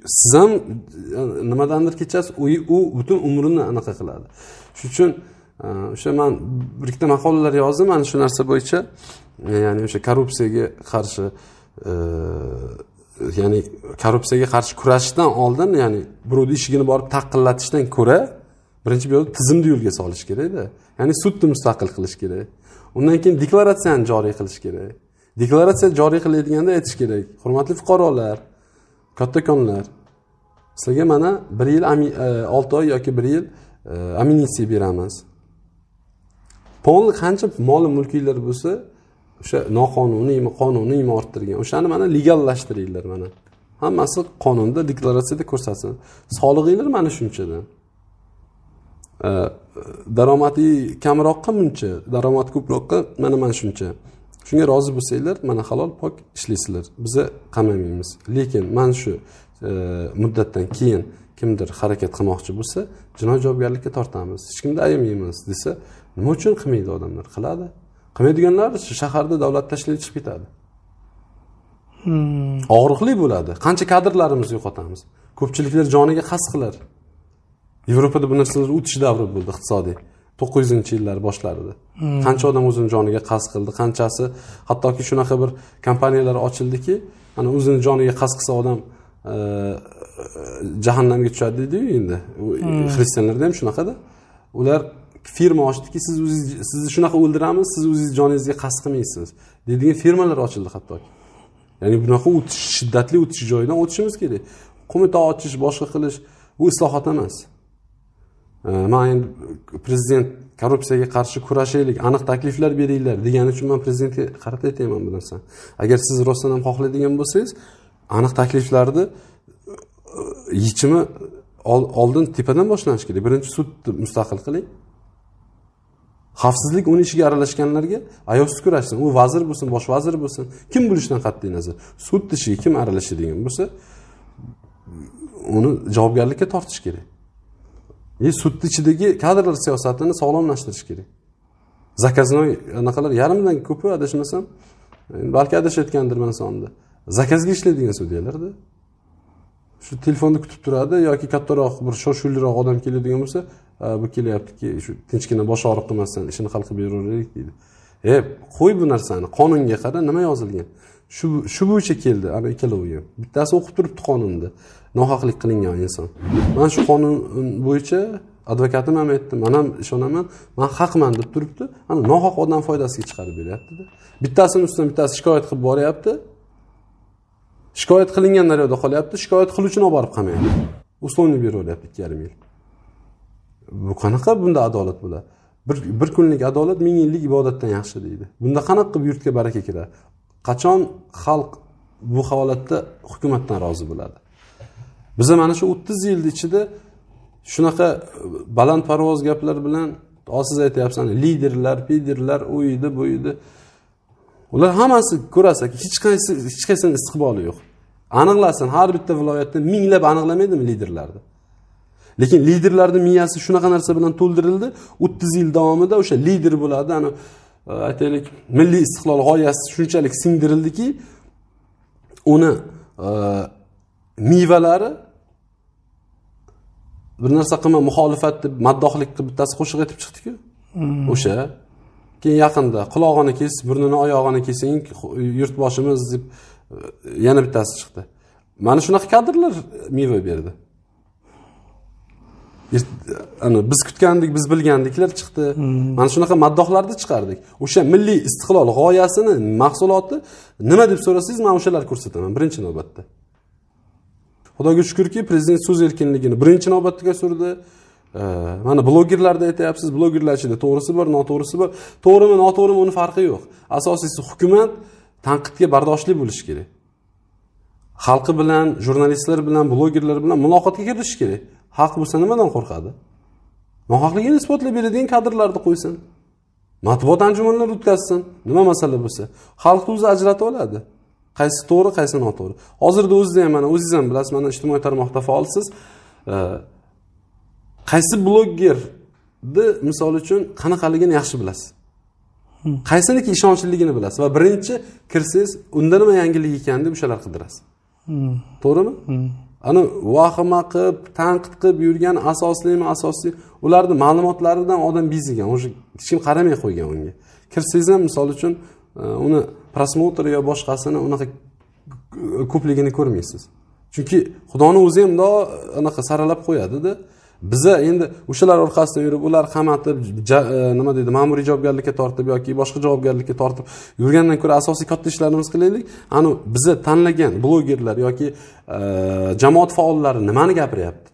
B: siz ham e, nimadandir kechasiz u butun umrini anaqa qiladi shuning uchun e, o'sha man bir ikkita maqolalar yozdim mana shu narsa bo'yicha e, ya'ni o'sha korrupsiyaga qarshi ya'ni korrupsiyaga qarshi kurashishdan oldin ya'ni birovni ishigini borib taqillatishdan ko'ra birinchi bu tizimni yo'lga solish kerakda ya'ni sudni mustaqil qilish kerak undan keyin deklaratsiyani joriy qilish kerak deklaratsiya joriy qilayotganda aytish kerak hurmatli fuqarolar kattakonlar sizlarga mana bir yil e, olti oy yoki bir yil e, amnistiya beramiz polni qancha mol mulkinglar bo'lsa o'sha noqonuniy qonuniymi orttirgan o'shani mana legallashtiringlar mana hammasi qonunda deklaratsiyada ko'rsatsin solig'inglar mana shunchadan e, daromadi kamroqqa muncha daromadi ko'proqqa mana mana shuncha shunga rozi bo'lsanglar mana halol pok ishlaysizlar biza qamamaymiz lekin mana shu e, muddatdan keyin kimdir harakat qilmoqchi bo'lsa jinoiy javobgarlikka tortamiz hech kimni ayamaymiz desa nima uchun qilmaydi odamlar qiladi qilmaydiganlar shaharda davlat ishlay chiqib ketadi hmm. og'riqli bo'ladi qancha kadrlarimizni yo'qotamiz ko'pchiliklar joniga qasd qilar yevropada bu narsalar o'tish davri bo'ldi iqtisodiy to'qqiz yuzinchi yillar boshlarida qancha odam o'zini joniga qasd qildi qanchasi hattoki shunaqa bir kompaniyalar ochildiki ana o'zini joniga qasd qilsa odam e, jahannamga tushadi deydiyu endi hmm. xristianlarda ham shunaqada ular firma ochdiki siz o'zingiz sizni shunaqa o'ldiramiz siz o'zingiz joningizga qasd qilmaysiz deydigan firmalar ochildi hattoki ya'ni bunaqa o'tish shiddatli o'tish joyidan o'tishimiz kerak qo'mita ochish boshqa qilish bu islohot emas man endi prezident korrupsiyaga qarshi kurashaylik aniq takliflar beringlar degani uchun man prezidentga qarata aytyapman bu narsani agar siz rostdan ham xohlaydigan bo'lsangiz aniq takliflarni e, yechimi oldin tepadan boshlanishi kerak birinchi sudni mustaqil qiling xavfsizlik uni ishiga aralashganlarga ayovsiz kurashsin u vazir bo'lsin bosh vazir bo'lsin kim bo'lishidan qat'iy nazar sudni ishiga kim aralashadigan bo'lsa uni javobgarlikka tortish kerak и e, sudni ichidagi kadrlar siyosatini sog'lomlashtirish kerak zakaznoy anaqalar yarmidan ko'pi adashmasam e, balki adashayotgandirman sonida zakazga ishlaydigan sudyalarda shu telefonda kutib turadi yoki kattaroq bir shoshuvliroq odam keladigan bo'lsa bu kelyaptiki shu tinchgina bosh og'riq qilmasdan ishini hal qilib beraveraylik deydi e qo'y bu narsani qonunga qara nima yozilgan shu shu bo'yicha keldi ana ikkalovi ham bittasi o'qib turibdi qonunni nohaqlik qilingan inson mana shu qonun bo'yicha advokatim ham aytdi man ham ishonaman man haqman deb turibdi ana nohaq odam foydasiga chiqarib beryaptida bittasini ustidan bittasi shikoyat qilib boryapti shikoyat qilingan daryoda qolyapti shikoyat qiluvchini olib borib qamayapti условный beryapti ikki yarim yil bu qanaqa bunda adolat bo'ladi bir, bir kunlik adolat ming yillik ibodatdan yaxshi deydi bunda qanaqa qilib yurtga baraka kiradi qachon xalq bu holatda hukumatdan rozi bo'ladi biza mana shu o'ttiz yilni ichida shunaqa balandparvoz gaplar bilan siz aytyapsiz liderlar piderlar u edi bu edi ular hammasi ko'rasan hech qaysi hech qaysini istiqboli yo'q aniqlasin har bitta viloyatda minglab aniqlamaydimi liderlarni lekin liderlarni miyasi shunaqa narsa bilan to'ldirildi o'ttiz yil davomida o'sha lider bo'ladi ana Э, aytaylik milliy istiqlol g'oyasi shunchalik singdirildiki uni e, mevalari bir narsa qilma muxolifat deb maddohlik qilib bittasi qo'shiq aytib chiqdiku
A: hmm. o'sha
B: keyin yaqinda qulog'ini kes burnini oyog'ini kesing yurtboshimiz deb e, yana bittasi chiqdi mana shunaqa kadrlar meva berdi biz kutgandik biz bilgandiklar chiqdi hmm. mana shunaqa maddohlarni chiqardik o'sha milliy istiqlol g'oyasini mahsuloti nima deb so'rasangiz man o'shalarni ko'rsataman birinchi navbatda xudoga shukurki prezident so'z erkinligini birinchi navbatga surdi mana blogerlarni aytyapsiz blogerlar ichida to'g'risi bor noto'g'risi bor to'g'rimi noto'g'rimi uni farqi yo'q asosiysi hukumat tanqidga bardoshli bo'lishi kerak xalqi bilan jurnalistlar bilan blogerlar bilan muloqotga kirishish kerak haq bo'lsa nimadan qo'rqadi nohaqligini isbotlab beradigan kadrlarni qo'ysin matbuot anjumanlari o'tkazsin nima masala bo'lsa xalqni o'zi ajratib oladi qaysi to'g'ri qaysi noto'g'ri hozirda o'zida ham mana o'zingiz ham bilasiz mana ijtimoiy tarmoqda faolsiz qaysi blogerni misol uchun qanaqaligini yaxshi bilasiz hmm. qaysiniki ishonchliligini bilasiz va birinchi kirsangiz unda nima yangilik ekan deb o'shalar qidirasiz hmm. to'g'rimi hmm. ani vahima qilib tanqid qilib yurgan asoslimi asosli ularni ma'lumotlaridan odam bezigan уже hech kim qaramay qo'ygan unga kirsangiz ham misol uchun e, uni prosmotr yo boshqasini unaqa ko'pligini ko'rmaysiz chunki xudoni o'zi ham mundoq anaqa saralab qo'yadida biza endi o'shalar orqasida yurib ular qamatib e, nima deydi ma'muriy javobgarlikka tortib yoki boshqa javobgarlikka tortib yurgandan ko'ra asosiy katta ishlarimizni qilaylik anu bizni tanlagan blogerlar yoki e, jamoat faollari nimani gapiryapti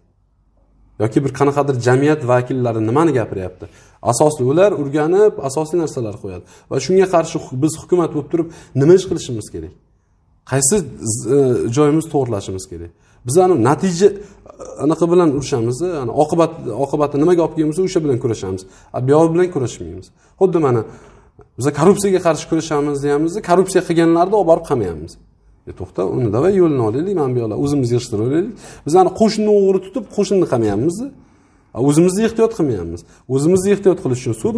B: yoki bir qanaqadir jamiyat vakillari nimani gapiryapti asosiy ular o'rganib asosiy narsalar qo'yadi va shunga qarshi biz hukumat bo'lib turib nima ish qilishimiz kerak qaysi e, joyimizni to'g'irlashimiz kerak biz anavi natija anaqa bilan urushamiz oqibat oqibati nimaga olib kelib o'sha bilan kurashamiz buyog'i bilan kurashmaymiz xuddi mana biza korrupsiyaga qarshi kurashamiz deyapmiz korrupsiya qilganlarni olib borib qamayapmiz e, to'xta uni давай yo'lini olaylik mana bu yoqlar o'zimiz yig'ishtirib olaylik biz ana qo'shinni o'g'ri tutib qo'shinni qamayapmizda o'zimizni ehtiyot qilmayapmiz o'zimizni ehtiyot qilish uchun sud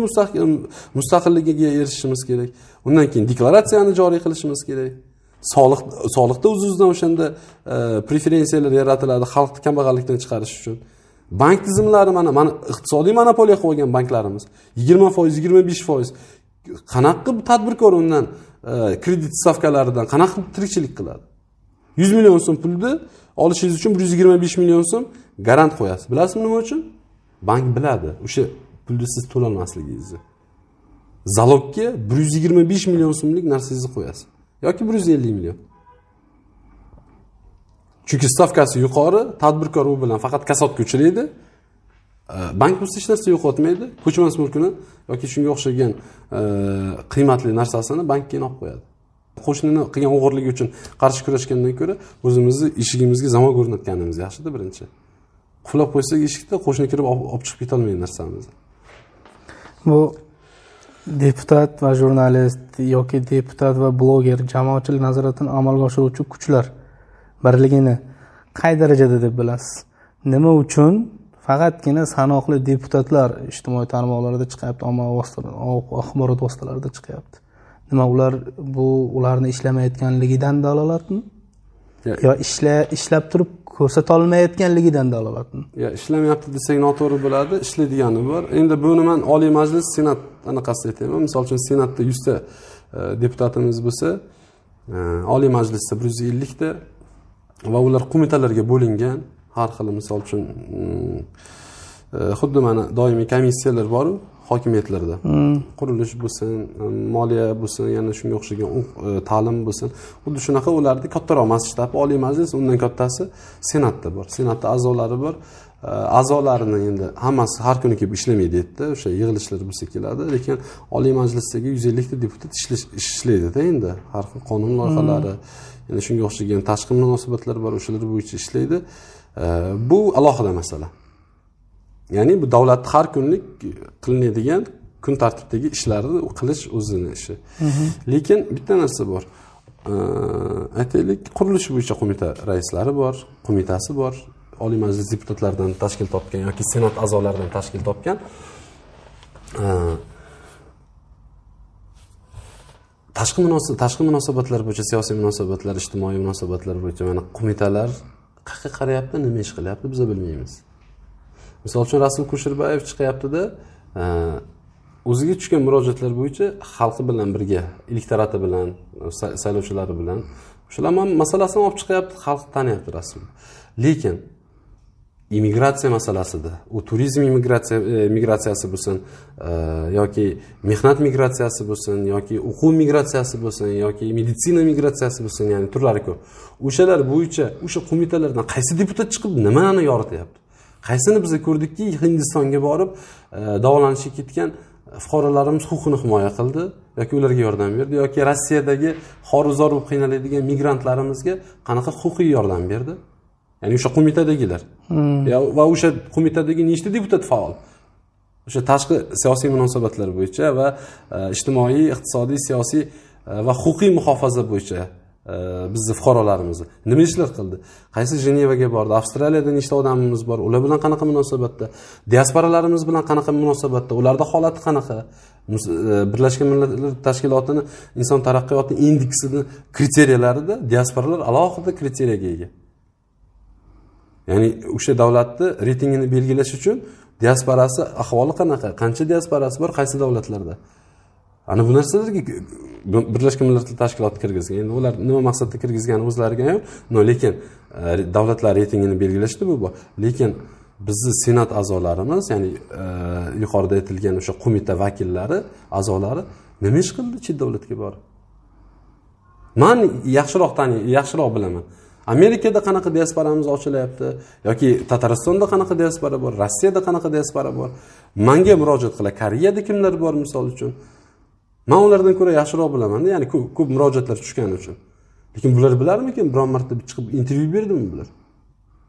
B: mustaqilligiga erishishimiz kerak undan keyin deklaratsiyani joriy qilishimiz kerak soliq soliqda o'z o'zidan o'shanda e, preferensiyalar yaratiladi xalqni kambag'allikdan chiqarish uchun bank tizimlari mana mana iqtisodiy monopoliya qilib olgan banklarimiz yigirma foiz yigirma besh foiz qanaqa tadbirkor undan e, kredit stavkalaridan qanaqa tirikchilik qiladi yuz million so'm pulni olishingiz uchun bir yuz yigirma besh million so'm garant qo'yasiz bilasizmi nima uchun bank biladi o'sha pulni siz to'lolmasligingizni zalogga bir yuz yigirma besh million so'mlik narsangizni qo'yasiz yoki bir yuz ellik million chunki stavkasi yuqori tadbirkor u bilan faqat kasodga uchraydi bank bo'lsa hech narsa yo'qotmaydi ko'chmas mulkini yoki shunga o'xshagan qiymatli narsasini bankka keyin olib qo'yadi qo'shnini qilgan o'g'irligi uchun qarshi kurashgandan ko'ra o'zimizni eshigimizga zamon ko'rinayotganimiz yaxshida birinchi qulab qo'ysak eshikda qo'shni kirib
A: olib chiqib ketolmaydi narsamizni bu deputat va jurnalist yoki deputat va bloger jamoatchilik nazoratini amalga oshiruvchi kuchlar birligini qay darajada deb bilasiz nima uchun faqatgina sanoqli deputatlar ijtimoiy tarmoqlarda chiqyapti ommaviy axborot vositalarida chiqyapti nima ular bu ularni ishlamayotganligidan dalolatmi yo ishla ishlab turib ko'rsatolmayotganligidan dalolat
B: yo ishlamayapti desak noto'g'ri bo'ladi ishlaydigani bor endi buni man oliy majlis senat anaqasida aytyapman misol uchun senatda yuzta e, deputatimiz bo'lsa e, oliy majlisda bir yuz ellikta va ular qo'mitalarga bo'lingan har xil misol uchun mm, e, xuddi mana doimiy komissiyalar boru hokimiyatlarda hmm. qurilish bo'lsin moliya bo'lsin yana shunga o'xshagan e, ta'lim bo'lsin xuddi shunaqa ularni kattaroq shtabi oliy majlis undan kattasi senatda bor senatda a'zolari bor e, a'zolarini endi hammasi har kuni kelib ishlamaydi yerda o'sha yig'ilishlar bo'lsa keladi lekin oliy majlisdagi yuz ellikta deputat ishlaydida endi har xil qonun hmm. loyihalari shunga o'xshagan tashqi munosabatlar bor o'shalar bo'yicha ishlaydi e, bu alohida masala ya'ni bu davlatni har kunlik qilinadigan kun tartibidagi ishlarni qilish o'zini ishi mhm. lekin bitta narsa bor aytaylik qurilish bo'yicha qo'mita raislari bor qo'mitasi bor oliy majlis deputatlaridan tashkil topgan yoki senat a'zolaridan tashkil topgan tashqi munosabat tashqi munosabatlar bo'yicha siyosiy munosabatlar ijtimoiy munosabatlar bo'yicha mana qo'mitalar qayerga qarayapti nima ish qilyapti biz bilmaymiz misol uchun rasul kusherbayev chiqyaptida e, o'ziga tushgan murojaatlar bo'yicha xalqi bilan birga ilk bilan saylovchilari bilan o'shalar masalasini olib chiqyapti xalq taniyapti rasul lekin immigratsiya masalasida u turizm immigratsiya e, migratsiyasi bo'lsin e, yoki mehnat migratsiyasi bo'lsin yoki o'quv migratsiyasi bo'lsin yoki meditsina migratsiyasi bo'lsin ya'ni turlari ko'p o'shalar bo'yicha o'sha qo'mitalardan qaysi deputat chiqib nimani yorityapti qaysini biz ko'rdikki hindistonga borib e, davolanishga ketgan fuqarolarimiz huquqini himoya qildi yoki ularga yordam berdi yoki rossiyadagi xoru bo'lib qiynaladigan migrantlarimizga qanaqa huquqiy yordam berdi ya'ni o'sha qo'mitadagilar hmm. va o'sha qo'mitadagi nechta deputat faol o'sha tashqi siyosiy munosabatlar bo'yicha va e, ijtimoiy iqtisodiy siyosiy e, va huquqiy muhofaza bo'yicha bizni fuqarolarimiz nima ishlar qildi qaysi jenevaga bordi avstraliyada nechta odamimiz bor ular bilan qanaqa munosabatda diasporalarimiz bilan qanaqa munosabatda ularda holati qanaqa e, birlashgan millatlar tashkilotini inson taraqqiyoti indeksini kriteriyalarida diasporalar alohida kriteriyaga ega ya'ni o'sha davlatni reytingini belgilash uchun diasporasi ahvoli qanaqa qancha diasporasi bor qaysi davlatlarda ana bu narsalarga birlashgan millatlar tashkiloti kirgizgan endi ular nima maqsadda kirgizgani o'zlariga ayon no lekin e, davlatlar reytingini belgilashdi bu lekin bizni senat a'zolarimiz ya'ni e, yuqorida aytilgan o'sha qo'mita vakillari a'zolari nima ish qildi chet davlatga borib man yaxshiroq tani yaxshiroq bilaman amerikada qanaqa diasporamiz ochilyapti yoki tataristonda qanaqa diaspora bor rossiyada qanaqa diaspora bor manga murojaat qiladi koreyada kimlar bor misol uchun man ulardan ko'ra yaxshiroq bilamanda ya'ni ko'p ko'p murojaatlar tushgani uchun lekin bular bilarmikin biron marta chiqib intervyu berdimi bular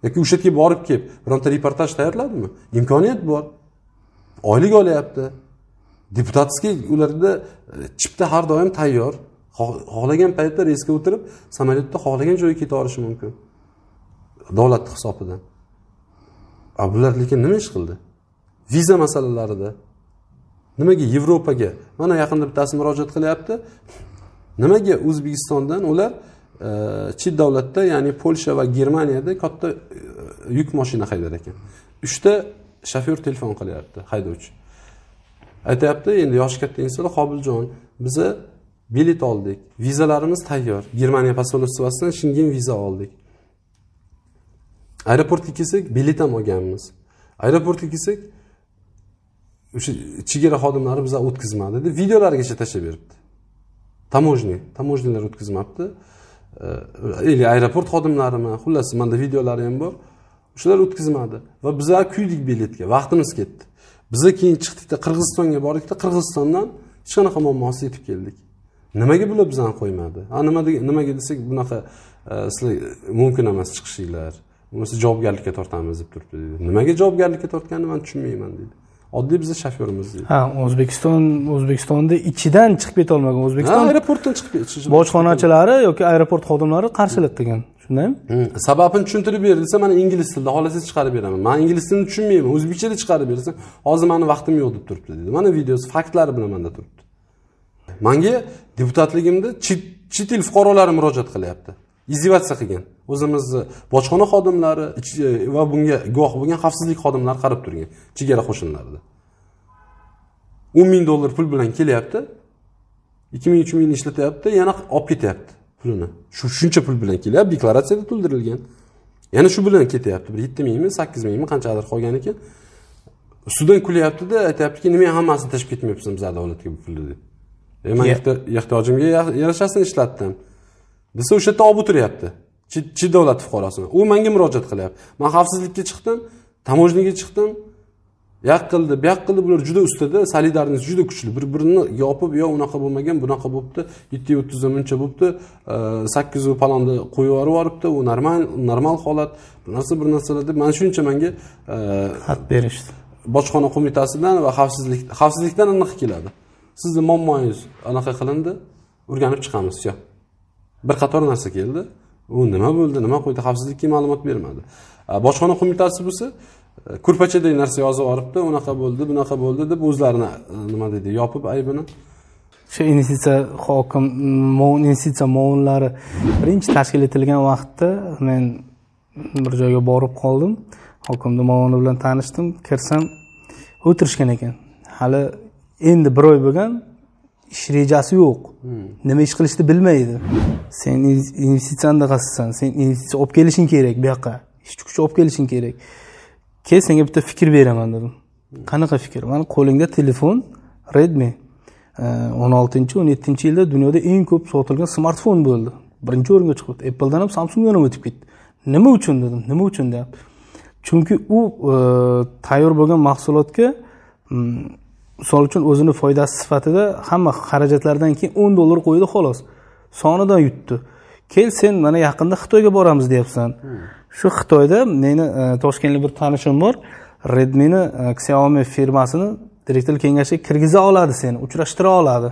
B: yoki o'sha yerga borib kelib bironta reportaj tayyorladimi imkoniyat bor oylik olyapti deputatskiy ularda e, chipta har doim tayyor xohlagan paytda reysga o'tirib samolyotda xohlagan joyga keta olishi mumkin davlatni hisobidan a bular lekin nima ish qildi viza masalalarida nimaga yevropaga mana yaqinda bittasi murojaat qilyapti nimaga o'zbekistondan ular e, chet davlatda ya'ni polsha va germaniyada katta e, yuk mashina haydar ekan uchta shofyor telefon qilyapti haydovchi aytyapti endi yoshi katta insonlar qobiljon biza bilet oldik vizalarimiz tayyor germaniya posolstvosidan shengen viza oldik aeroportga kelsak bilet ham olganmiz aeroportga kelsak o'sha chegara xodimlari bizlar o'tkazmadi deb videolargacha tashlab beribdi таможня таможняlar o'tkazmabdi или aeroport xodimlarimi xullas manda videolari ham bor o'shalar o'tkazmadi va bizlar kuydik biletga vaqtimiz ketdi biza keyin chiqdikda qirg'izistonga bordikda qirg'izistondan hech qanaqa muammosiz yetib keldik
A: nimaga bular bizani
B: qo'ymadi a nima nimaga desak bunaqa e, sizlar mumkin emas chiqishinglar bo'lmasa javobgarlikka tortamiz deb turibdi dedi nimaga javobgarlikka tortganini man
A: tushunmayman deydi oddiy bizni shoferimiz deydi ha o'zbekiston o'zbekistonni ichidan chiqib ketolmagan o'zbekiston aeroportdan chiqib bojxonachilari yoki aeroport xodimlari qarshiladi degan shundaymi
B: sababini tushuntirib ber desa man ingliz tilida xohlasangiz chiqarib beraman man ingliz tilini tushunmayman o'zbekchada chiqarib bersa hozir mani vaqtim yo'q deb turibdi deydi mana videosi faktlari bilan manda turibdi manga deputatligimda chet el fuqarolari murojaat qilyapti izolyatsiya qilgan o'zimizni bojxona xodimlari e, va bunga guvoh bo'lgan xavfsizlik xodimlari qarab turgan chegara qo'shinlarida o'n ming dollar pul bilan kelyapti ikki ming uch mingni ishlatyapti yana olib ketyapti pulini shu shuncha pul bilan kelyapti deklaratsiyada to'ldirilgan yana shu bilan ketyapti bir yetti mingmi sakkiz mingmi qanchadir qolgan ekan ustidan kulyaptida aytyaptiki nimaga hammasini tashlab ketmayapsan biz adolatga bu pulni deb e man ehtiyojimga yarashasini ishlatdim desa o'sha yerda olib o'tiryapti chet davlat fuqarosi u manga murojaat qilyapti man xavfsizlikka chiqdim tamoshnaga chiqdim yoq qildi buyoq qildi bular juda ustada solidarnost juda kuchli bir birini yopib yo unaqa bo'lmagan bunaqa bo'libdi yetti yu o'ttizi muncha bo'libdi e, sakkizu palonni qo'yib yuboribdi u normal normal holat bir narsa bir narsalar deb mana shuncha manga e, xat berishdi bojxona qo'mitasidan va xavfsizlik xavfsizlikdan aniq keladi sizni muammongiz anaqa qilindi o'rganib chiqamiz все bir qator narsa keldi u nima bo'ldi nima qo'ydi xavfsizlikka ma'lumot bermadi bojxona qo'mitasi bo'lsa e, ko'rpachaday narsa yozib yuboribdi unaqa bo'ldi bunaqa bo'ldi deb o'zlarini e, nima deydi yopib aybini
A: shu investitsiya hokim investitsiya muovinlari birinchi tashkil etilgan vaqtda men bir joyga borib qoldim hokimni muovini bilan tanishdim kirsam o'tirishgan ekan hali endi bir oy bo'lgan ish rejasi yo'q nima ish qilishni bilmaydi sen investitsiyani dagasisisan sen investitsiya olib kelishing kerak bu yoqqa ishchi kuch olib kelishing kerak kel senga bitta fikr beraman dedim qanaqa fikr mani qo'lingda telefon redmi o'n oltinchi o'n yettinchi yilda dunyoda eng ko'p sotilgan smartfon bo'ldi birinchi o'ringa chiqibdi appledan ham samsungdan ham o'tib ketdi nima uchun dedim nima uchun deyapti chunki u e, tayyor bo'lgan mahsulotga mm, misol uchun o'zini foydasi sifatida hamma xarajatlardan keyin o'n dollar qo'ydi xolos sonidan yutdi kel sen mana yaqinda xitoyga boramiz deyapsan shu xitoyda meni e, toshkentlik bir tanishim bor redmini e, xiaomi firmasini direktor kengashiga kirgiza oladi seni uchrashtira oladi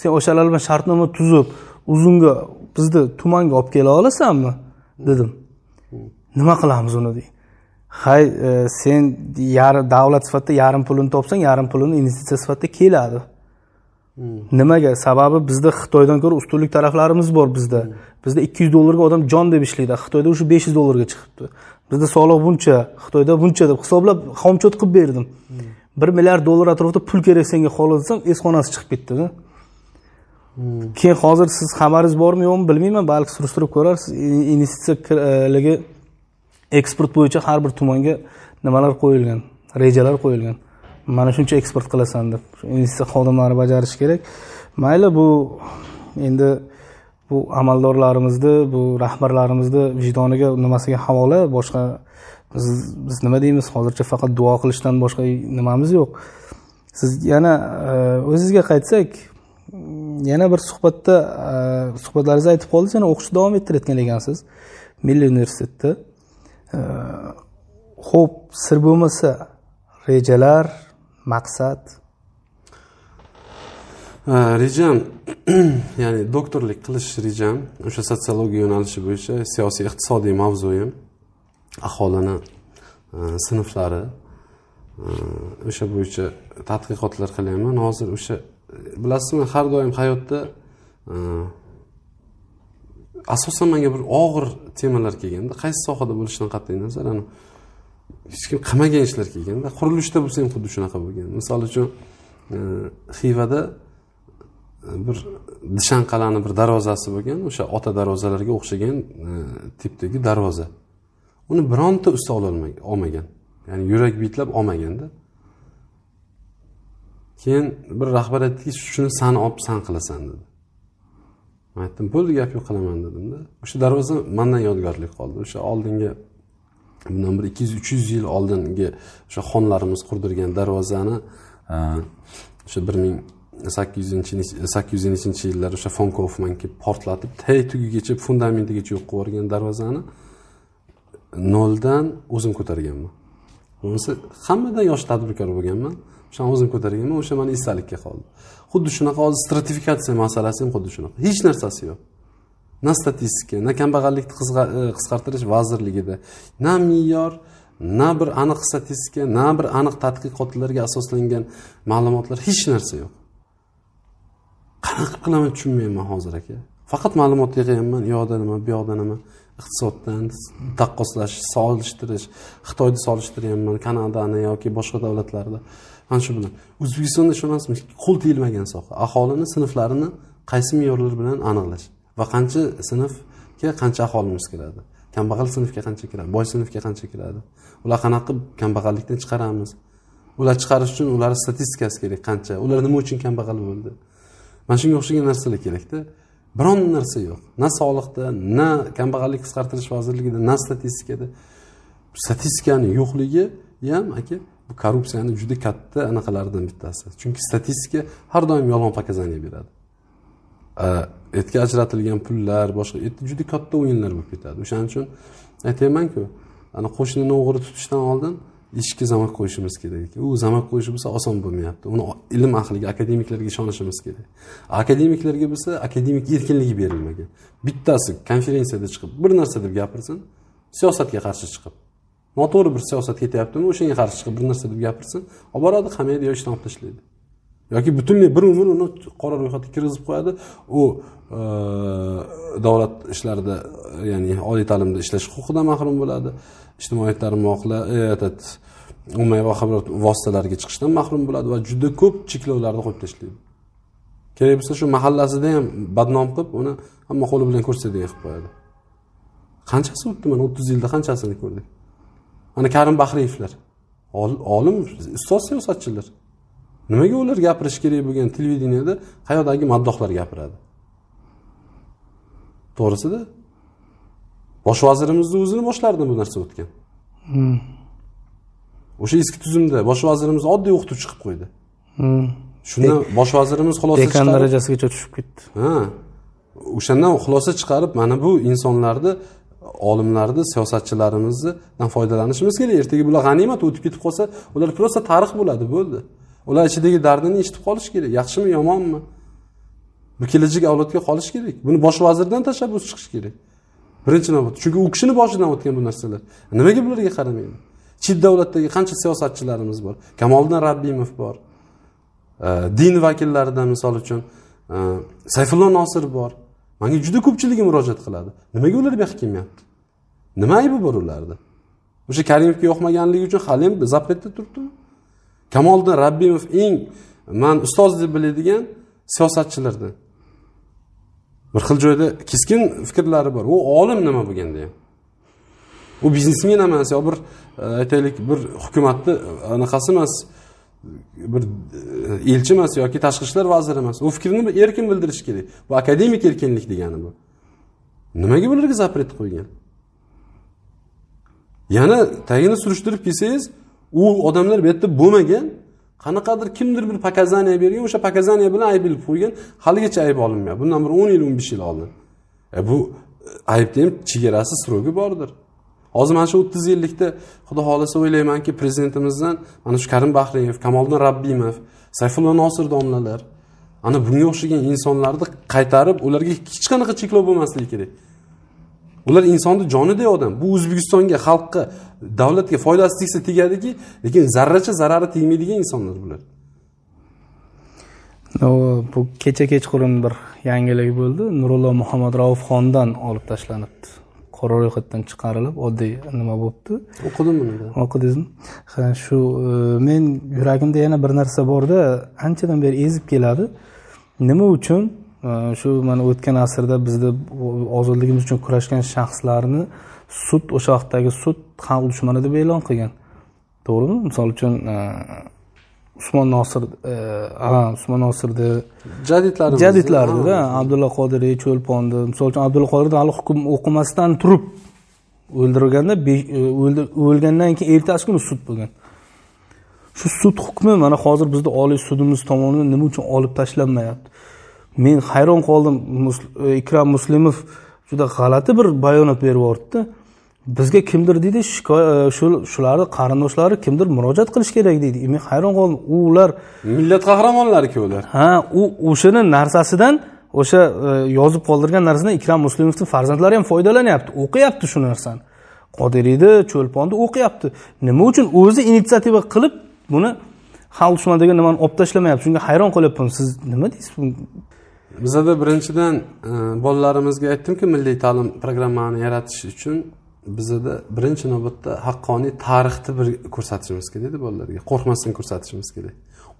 A: sen o'shalar bilan shartnoma tuzib uzunga bizni tumanga olib kela olasanmi dedim nima qilamiz uni hay e, sen yarim davlat sifatida yarim pulini topsang yarim pulini investitsiya sifatida keladi hmm. nimaga sababi bizda xitoydan ko'ra ustunlik taraflarimiz bor bizda hmm. bizda ikki yuz dollarga odam jon deb ishlaydi xitoyda o'sha besh yuz dollarga chiqibdi bizda soliq buncha xitoyda buncha deb hisoblab xomchot qilib berdim hmm. bir milliard dollar atrofida pul kerak senga xolos desam esxonasi chiqib ketdida keyin hozir siz xabaringiz bormi yo'qmi bilmayman balki surishtirib ko'rarsiz investitsiyaligi eksport bo'yicha har bir tumanga nimalar qo'yilgan rejalar qo'yilgan mana shuncha eksport qilasan deb investitsiya xodimlari bajarishi kerak mayli bu endi bu amaldorlarimizni bu rahbarlarimizni vijdoniga nimasiga havola boshqa biz, biz nima deymiz hozircha faqat duo qilishdan boshqa nimamiz yo'q siz yana e, o'zizga qaytsak yana bir suhbatda e, suhbatlaringizda aytib qoldingiz yana o'qishni davom ettirayotgan ekansiz milliy universitetda ho'p э, sir bo'lmasa rejalar maqsad
B: э, rejam ya'ni doktorlik qilish rejam o'sha sotsiologiya yo'nalishi bo'yicha siyosiy iqtisodiy mavzuyim aholini e, sinflari e, o'sha bo'yicha tadqiqotlar qilyapman hozir o'sha bilasizmi har doim hayotda e, asosan manga bir og'ir temalar kelganda qaysi sohada bo'lishidan qat'iy nazar ana hech kim qilmagan ishlar kelganda qurilishda bo'lsa ham xuddi shunaqa bo'lgan misol uchun e, xivada e, bir dishanqalani bir darvozasi bo'lgan o'sha ota darvozalarga o'xshagan e, tipdagi darvoza uni bironta usta olmagan ya'ni yurak bitlab olmaganda keyin bir rahbar aytdiki shuni san olib san qilasan dedi man aytdim bo'ldi gap yo'q qilaman dedimda o'sha darvoza mandan yodgorlik qoldi o'sha oldingi bundan bir ikki yuz uch yuz yil oldingi o'sha xonlarimiz qurdirgan darvozani e, o'sha bir ming sakkiz yuzinchi sakkiz yuz nechinchi yillar o'sha fon kaufman kelib portlatib tag tugigacha fundamentigacha yo'q qilib yuborgan darvozani noldan o'zim ko'targanman bo'lmasa hammadan yosh tadbirkor bo'lganman o'shani o'zim ko'targanman o'sha mani esdalikka qoldi xuddi shunaqa hozir stratifikatsiya masalasi ham xuddi shunaqa hech narsasi yo'q na statistika na kambag'allikni e, qisqartirish vazirligida na me'yor na bir aniq statistika na bir aniq tadqiqotlarga asoslangan ma'lumotlar hech narsa yo'q qanaqa qilib qilaman tushunmayapman hozir aka faqat ma'lumot yig'yapman u yoqda nima bu yoqda nima iqtisoddan taqqoslash solishtirish xitoyni solishtiryapman kanadani yoki boshqa davlatlarni mana shu bilan o'zbekistonda shunaqasimi qo'l tegmagan soha aholini sinflarini qaysi me'yorlar bilan aniqlash va qancha sinfga qancha aholimiz kiradi kambag'al sinfga qancha kiradi boy sinfga qancha kiradi ular qanaqa qilib kambag'allikdan chiqaramiz ular chiqarish uchun ularni statistikasi kerak qancha ular nima uchun kambag'al bo'ldi mana shunga o'xshagan narsalar kerakda biron narsa yo'q na soliqda na kambag'allik qisqartirish vazirligida na statistikada statistikani yo'qligi ham aka bu korrupsiyani juda katta anaqalaridan bittasi chunki statistika har doim yolg'on показания beradi etga ajratilgan pullar boshqa juda katta o'yinlar bo'lib ketadi o'shaning uchun aytyapmanku ana qo'shnini o'g'ri tutishdan oldin eshikka zamok qo'yishimiz kerak u zamok qo'yishi bo'lsa oson bo'lmayapti uni ilm ahliga akademiklarga ishonishimiz kerak akademiklarga bo'lsa akademik erkinligi berilmagan bittasi konferensiyada chiqib bir narsa deb gapirsin siyosatga qarshi chiqib noto'g'ri bir siyosat ketyaptimi o'shanga qarshi chiqib bir narsa deb gapirsin olib boradi qamaydi yo ishdan olib tashlaydi yoki butunlay bir umr uni qora ro'yxatga kirgizib qo'yadi u e, davlat ishlarida ya'ni oliy ta'limda ishlash huquqidan mahrum bo'ladi ijtimoiy tarmoqlar ommaviy e, axborot vositalariga chiqishdan mahrum bo'ladi va juda ko'p cheklovlarni qo'yib tashlaydi kerak bo'lsa shu mahallasida ham badnom qilib uni hamma qo'li bilan ko'rsatadigan qilib qo'yadi qanchasi o'tdi mana o'ttiz yilda qanchasini ko'rdik ana karim bahriyevlar olim ustoz siyosatchilar nimaga ular gapirishi kerak bo'lgan televideniyada qayoqdagi maddohlar gapiradi to'g'risida bosh vazirimizni o'zini boshlaridan bu narsa o'tgan hmm. o'sha eski tuzumda bosh vazirimiz oddiy o'qituvchi qilib qo'ydi
A: hmm. shundan bosh vazirimiz xulosa dekan darajasigacha tushib
B: ketdi ha o'shandan xulosa chiqarib mana bu insonlarni olimlarni siyosatchilarimizdan foydalanishimiz kerak ertaga bular g'animat o'tib ketib qolsa ular просто tarix bo'ladi bo'ldi ular ichidagi dardini eshitib qolish kerak yaxshimi yomonmi bu kelajak avlodga qolish kerak buni bosh vazirdan tashabbus chiqishi kerak birinchi navbatda chunki u kishini boshidan o'tgan bu narsalar nimaga bularga qaramaydi chet davlatdagi qancha siyosatchilarimiz bor kamoliddin rabbimov bor din vakillaridan misol uchun e, sayfullo nosir bor manga juda ko'pchiligi murojaat qiladi nimaga ular bu yoqqa kelmayapti nima aybi bor ularni o'sha karimovga yoqmaganligi uchun ham запретda turibdimi kamoliddin rabbimov eng man ustoz deb biladigan siyosatchilardan bir xil joyda keskin fikrlari bor u olim nima bo'lganda ham u biznesmen emas yo bir e, aytaylik bir hukumatni e, anaqasi emas bir e, elchi emas yoki tashqi ishlar vaziri emas u fikrini erkin bildirishi kerak bu akademik erkinlik degani bu nimaga bularga запрет qo'ygan yana tagini surishtirib kelsangiz u odamlar bu yerda bo'lmagan qanaqadir kimdir bir pokazaniya bergan o'sha pokazaniya bilan ilib qo'ygan haligacha ayb olinmayapti bundan bir o'n yil o'n besh yil oldin e bu e, aybni ham chegarasi sроgi bordir hozir mana shu o'ttiz yillikda xudo xohlasa o'ylaymanki prezidentimizdan mana shu karim bahriyev kamoliddin rabbimov sayfulla nosir domlalar ana bunga o'xshagan insonlarni qaytarib ularga hech qanaqa cheklov bo'lmasligi kerak ular insonni joniday odam bu o'zbekistonga xalqqa davlatga foydasi tegsa tegadiki lekin zarracha zarari tegmaydigan insonlar bular
A: bu kecha kechqurun bir yangilik bo'ldi nurullo muhammad raufxondan olib tashlanibdi qora ro'yxatdan chiqarilib oddiy nima bo'libdi buni o'qidingizmi ha shu e, men yuragimda yana bir narsa borda anchadan beri ezib keladi nima uchun e, shu mana o'tgan asrda bizda ozodligimiz uchun kurashgan shaxslarni sud o'sha vaqtdagi sud xalq dushmani deb e'lon qilgan to'g'rimi misol uchun e, usmon nosir e, ha usmon nosirni jadidlari jadidlaridada abdulla qodiriy cho'lponni misol uchun abdulla qodiriy hali hukm o'qimasdan turib o'ldirganda e, o'lgandan keyin ertasi kuni sud bo'lgan shu sud hukmi mana hozir bizni oliy sudimiz tomonidan nima uchun olib tashlanmayapti men hayron qoldim e, ikrom muslimov juda g'alati bir bayonot berib yubordida bizga kimdir deydi e, shu shularni qarindoshlari kimdir murojaat qilish kerak deydi e, men hayron qoldim ular
B: millat qahramonlariku ular
A: ha u o'shani narsasidan o'sha e, yozib qoldirgan narsadan ikrom muslimovni farzandlari ham foydalanyapti o'qiyapti shu narsani qodiriyni cho'lponni o'qiyapti nima uchun o'zi initsiativa qilib buni xalq degan nimani olib tashlamayapti shunga hayron qolyapman siz nima deysiz bizada
B: birinchidan bolalarimizga aytdimki milliy ta'lim programmani yaratish uchun bizada birinchi navbatda haqqoniy tarixni bir ko'rsatishimiz kerakda bolalarga qo'rqmasdan ko'rsatishimiz kerak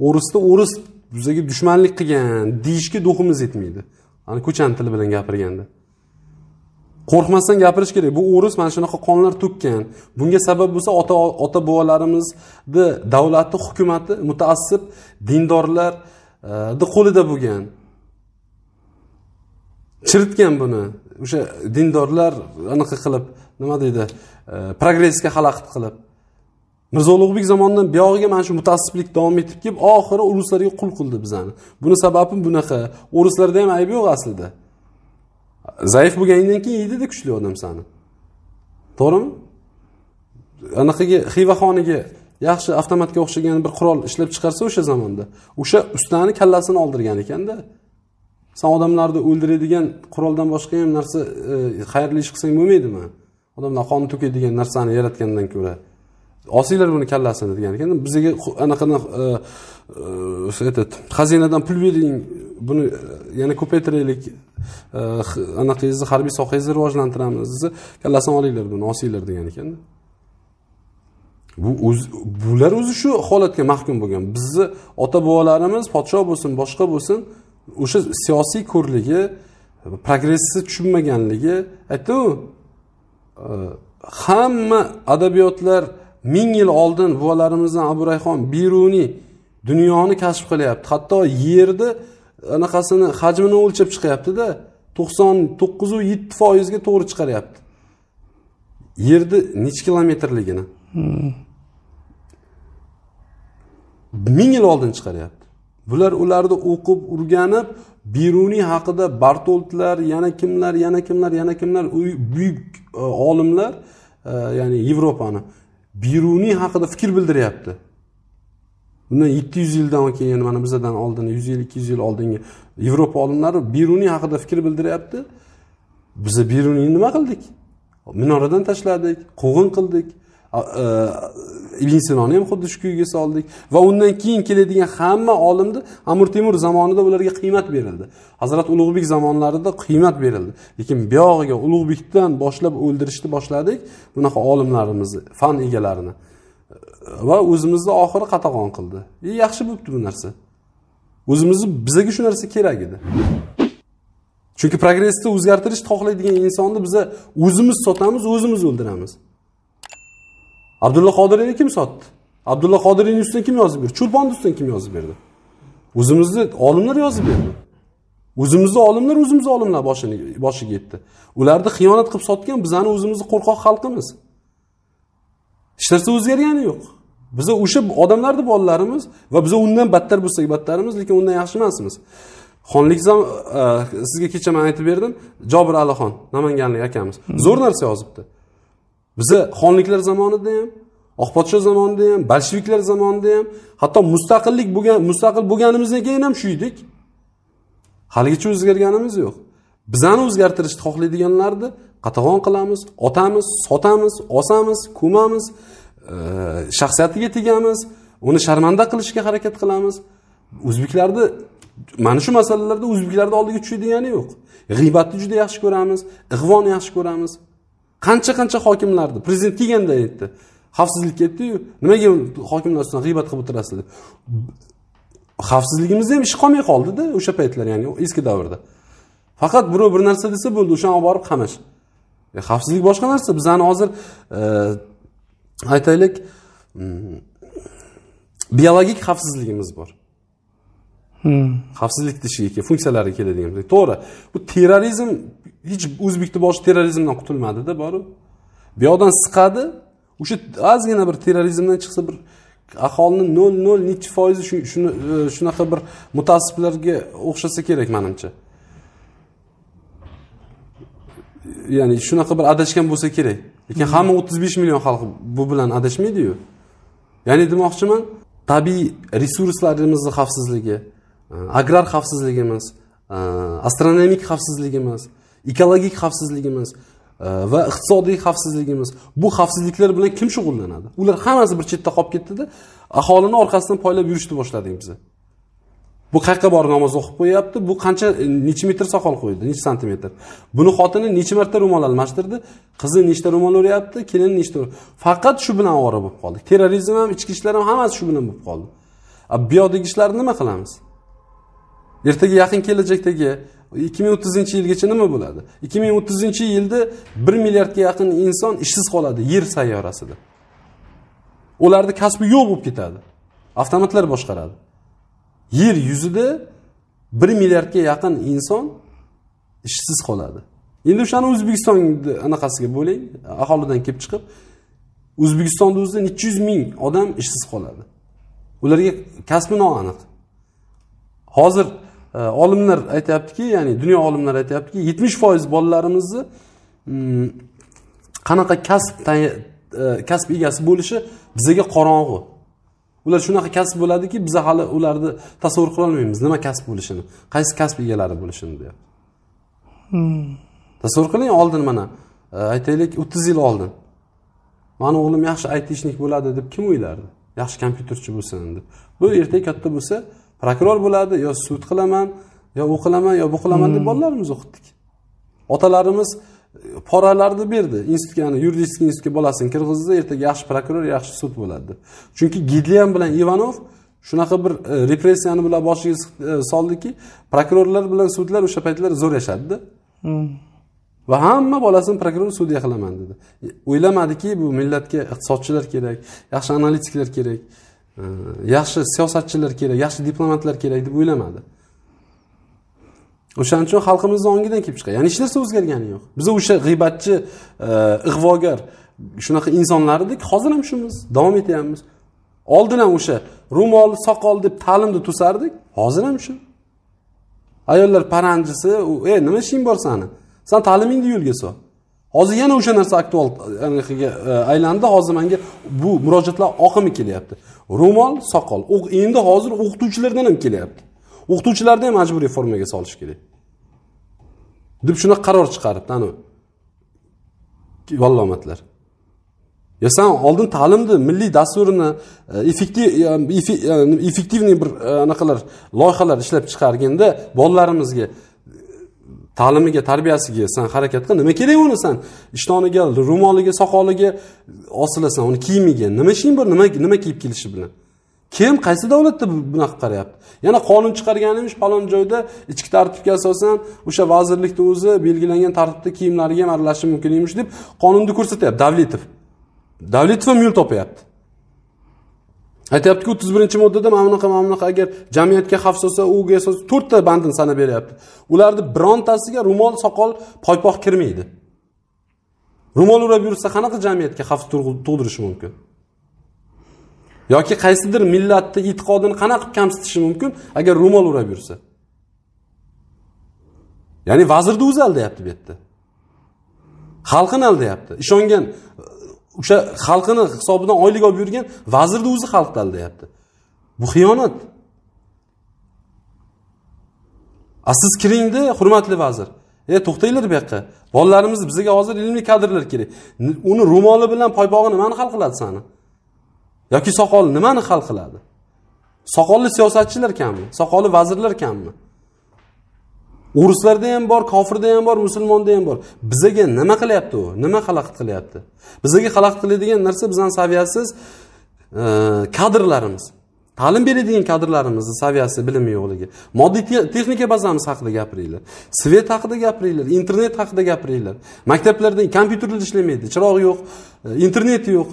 B: o'risni o'ris bizaga dushmanlik qilgan deyishga duhimiz yetmaydi ana ko'chani tili bilan gapirganda qo'rqmasdan gapirish kerak bu o'ris mana shunaqa qonlar to'kkan bunga sabab bo'lsa ota ota bobolarimizni davlati hukumati mutaassib dindorlarni eh, qo'lida bo'lgan chiritgan buni o'sha dindorlar anaqa qilib nima deydi e, progressga xalaqit qilib mirzo ulug'bek zamonidan buyog'iga mana shu mutassiblik davom etib kelib oxiri ruslarga qul qildi bizani buni sababi bunaqa o'rislarda ham aybi yo'q aslida zaif bo'lganingdan keyin yeydida kuchli odam sani to'g'rimi anaqaga xiva xoniga yaxshi avtomatga o'xshagan bir qurol ishlab chiqarsa o'sha zamonda o'sha ustani kallasini oldirgan ekanda san odamlarni o'ldiradigan quroldan boshqa ham narsa e, xayrli ish qilsang bo'lmaydimi odamlar qon to'kadigan narsani yaratgandan ko'ra olsanglar buni kallasini degan ekan bizga anaqadan e, e, aytadi xazinadan pul bering buni e, yana ko'paytiraylik anaqangizni harbiy sohangizni rivojlantiramiz desa kallasini olinglar buni olsanglar degan ekanda bu o'z bular o'zi shu holatga mahkum bo'lgan bizni ota bobolarimiz podshoh bo'lsin boshqa bo'lsin o'sha siyosiy ko'rligi progressni tushunmaganligi aytdimu hamma adabiyotlar ming yil oldin buvalarimizdan abu rayhon beruniy dunyoni kashf qilyapti hatto yerni anaqasini hajmini o'lchab chiqyaptida to'qson to'qqizu yetti foizga to'g'ri chiqaryapti yerni nechi kilometrligini ming yil oldin chiqaryapti bular ularni o'qib o'rganib beruniy haqida bartoltlar yana kimlar yana kimlar yana kimlar buyuk e, olimlar e, ya'ni yevropani beruniy haqida fikr bildiryapti bundan yetti yuz yildan keyin mana bizdan oldin yuz yil ikki yuz yil oldingi yevropa olimlari beruniy haqida fikr bildiryapti biza beruniyni nima qildik minoradan tashladik quvg'in qildik e, ibn sinoni ham xuddi shu kuyga soldik va undan keyin keladigan hamma olimni amir temur zamonida ularga qiymat berildi hazrat ulug'bek zamonlarida qiymat berildi lekin buyog'iga ulug'bekdan boshlab o'ldirishni boshladik bunaqa olimlarimizni fan egalarini e, va o'zimizni oxiri qatag'on qildi e, yaxshi bo'libdi bu narsa o'zimizni bizaga shu narsa kerak edi chunki progressni o'zgartirishni xohlaydigan insonni biza o'zimiz sotamiz o'zimiz o'ldiramiz abdulla qodiriyni kim sotdi abdulla qodiriyni ustidan kim yozib berdi cho'lponni ustidan kim yozib berdi o'zimizni olimlar yozib berdi o'zimizni olimlar o'zimiz olimlar boshiga yetdi ularni xiyonat qilib sotgan bizani o'zimizni qo'rqoq xalqimiz hech narsa o'zgargani yo'q biza o'sha odamlarni bolalarimiz va biza undan battar bo'lsak battarimiz lekin undan yaxshi emasmiz xonlik zam e, sizga kecha man aytib berdim jobir alixon namanganlik akamiz zo'r narsa yozibdi biza xonliklar zamonida ham oq podsho zamonida ham bolsheviklar zamonida ham hatto mustaqillik bo'lgan mustaqil bo'lganimizdan keyin ham shu edik haligacha o'zgarganimiz yo'q bizani o'zgartirishni xohlaydiganlarni qatag'on qilamiz otamiz sotamiz osamiz ko'mamiz shaxsiyatiga tegamiz uni sharmanda qilishga harakat qilamiz o'zbeklarni mana shu masalalarda o'zbeklarni oldiga tushadigani yo'q g'iybatni juda yaxshi ko'ramiz ig'voni yaxshi ko'ramiz qancha qancha hokimlarni prezident kelganda aytdi xavfsizlik ketdiyu nimaga hokimlar ustidan g'iybat qilib o'tirasiz deb xavfsizligimizni ham ishi qolmay qoldida o'sha paytlar ya'ni eski davrda faqat birov bir narsa desa bo'ldi o'shani olib borib qamash e, xavfsizlik boshqa narsa bizani hozir e, aytaylik mm, biologik xavfsizligimiz bor Hmm. xavfsizlik tishigi funksiyalariga keladigan bo'lsak to'g'ri bu terrorizm hech o'zbekni boshi terrorizmdan qutulmadida borib bu yoqdan siqadi o'sha ozgina bir terrorizmdan chiqsa bir aholini nol nol nechi foizi shuni e, shunaqa bir mutaassiblarga o'xshasa kerak manimcha ya'ni shunaqa bir adashgan bo'lsa kerak lekin hmm. hamma o'ttiz besh million xalq bu bilan adashmaydiyu ya'ni demoqchiman tabiiy resurslarimizni xavfsizligi agrar xavfsizligimiz astronomik xavfsizligimiz ekologik xavfsizligimiz va iqtisodiy xavfsizligimiz bu xavfsizliklar bilan kim shug'ullanadi ular hammasi bir chetda qolib ketdida aholini orqasidan poylab yurishni boshladik biza bu qayerqa borib namoz o'qib qo'yyapti bu qancha necha metr soqol qo'ydi necha santimetr buni xotini necha marta ro'mol almashtirdi qizi nechta ro'mol o'ryapti kelini nechta faqat shu bilan ovora bo'lib qoldik terrorizm ham ichki ishlar ham hammasi shu bilan bo'lib qoldi bu yoqdagi ishlarni nima qilamiz ertaga yaqin kelajakdagi ikki ming o'ttizinchi yilgacha nima bo'ladi ikki ming o'ttizinchi yilda bir milliardga yaqin inson ishsiz qoladi yer sayyorasida ularni kasbi yo'q bo'lib ketadi avtomatlar boshqaradi yer yuzida bir milliardga yaqin inson ishsiz qoladi endi o'shani o'zbekistonni anaqasiga bo'ling aholidan kelib chiqib o'zbekistonni o'zida necha yuz ming odam ishsiz qoladi ularga kasbi noaniq hozir olimlar aytyaptiki ya'ni dunyo olimlari aytyaptiki yetmish foiz bolalarimizni mm, qanaqa kasb e, kasb egasi bo'lishi bizaga qorong'u ular shunaqa kasb bo'ladiki biz hali ularni tasavvur qilolmaymiz nima kasb bo'lishini qaysi kasb egalari bo'lishini deyapti hmm. tasavvur qiling oldin mana e, aytaylik o'ttiz yil oldin mani o'g'lim yaxshi aytishnik bo'ladi deb kim o'ylardi yaxshi kompyuterchi bo'lsin deb bu ertaga katta bo'lsa prokuror bo'ladi yo sud qilaman yo u qilaman yo bu qilaman deb hmm. bolalarimiz o'qitdik otalarimiz e, poralarni berdi institutga yani institutga bolasini kirgizdi ertaga yaxshi prokuror yaxshi sud bo'ladi deb chunki gidlyan bilan ivanov shunaqa bir e, repressiyani bular boshiga e, soldiki prokurorlar bilan sudlar o'sha paytlar zo'r yashadida hmm. va hamma bolasini prokuror sudya qilaman dedi e, o'ylamadiki bu millatga iqtisodchilar kerak yaxshi analitiklar kerak yaxshi siyosatchilar kerak yaxshi diplomatlar kerak deb o'ylamadi o'shaning uchun xalqimizni ongidan kelib chiqqan ya'ni hech narsa o'zgargani yo'q biz o'sha g'iybatchi e, ig'vogar shunaqa insonlar edik hozir ham shumiz davom etyapmiz oldin ham o'sha ro'mol soqol deb ta'limni to'sardik hozir ham shu ayollar paranjisi ey nima ishing bor sani san ta'limingni yo'lga sol hozir yana o'sha narsa aktual e, aylandi hozir manga bu murojaatlar oqimi kelyapti ro'mol soqol endi hozir o'qituvchilardan ham kelyapti o'qituvchilarni ham majburiy formaga solish kerak deb shunaqa qaror chiqaribdi anavi vallomatlar yo san oldin ta'limni milliy dasturini e, effektiv e, effektivniy bir anaqalar loyihalar ishlab chiqarganda bolalarimizga ta'limiga tarbiyasiga san harakat qil nima kerak uni san ishtoniga ro'moliga soqoliga osilasan uni kiyimiga nima ishing bor nima nima kiyib kelishi bilan kim qaysi davlatda bunaqa qarayapti yana qonun chiqarganimiz falon joyda ichki tartibga asosan o'sha vazirlikni o'zi belgilangan tartibda kiyimlariga ham aralashishi mumkin emish deb qonunda ko'rsatyapti davletov davletov ham yo'l topyapti aytyaptiku o'ttiz birinchi moddada mana bunaqa mana bunaqa agar jamiyatga xavf solsa u to'rtta bandni sanab beryapti ularni birontasiga ro'mol soqol poypoq kirmaydi ro'mol o'rab yursa qanaqa jamiyatga xavf tug'dirishi mumkin yoki qaysidir millatni e'tiqodini qanaqa qilib kamsitishi mumkin agar ro'mol o'rab yursa ya'ni vazirni o'zi aldayapti bu yerda xalqini aldayapti ishongan o'sha xalqini hisobidan oylik olib yurgan vazirni o'zi xalq tanlayapti bu xiyonat a siz kiringda hurmatli vazir e to'xtanglar bu yoqqa bolalarimizni bizga hozir ilmli kadrlar kerak uni ro'moli bilan poybog'i nimani hal qiladi sani yoki soqoli nimani hal qiladi soqolli siyosatchilar kammi soqolli vazirlar kammi o'rislarda ham bor kofirda ham bor musulmonda ham bor bizaga nima qilyapti u nima xalaqit qilyapti bizaga xalaqit qiladigan narsa bizani saviyasiz e, kadrlarimiz ta'lim beradigan kadrlarimizni saviyasi bilimi yo'qligi moddiy texnika bazamiz haqida gapiringlar svet haqida gapiringlar internet haqida gapiringlar maktablarda kompyuterlar ishlamaydi chiroq yo'q e, interneti yo'q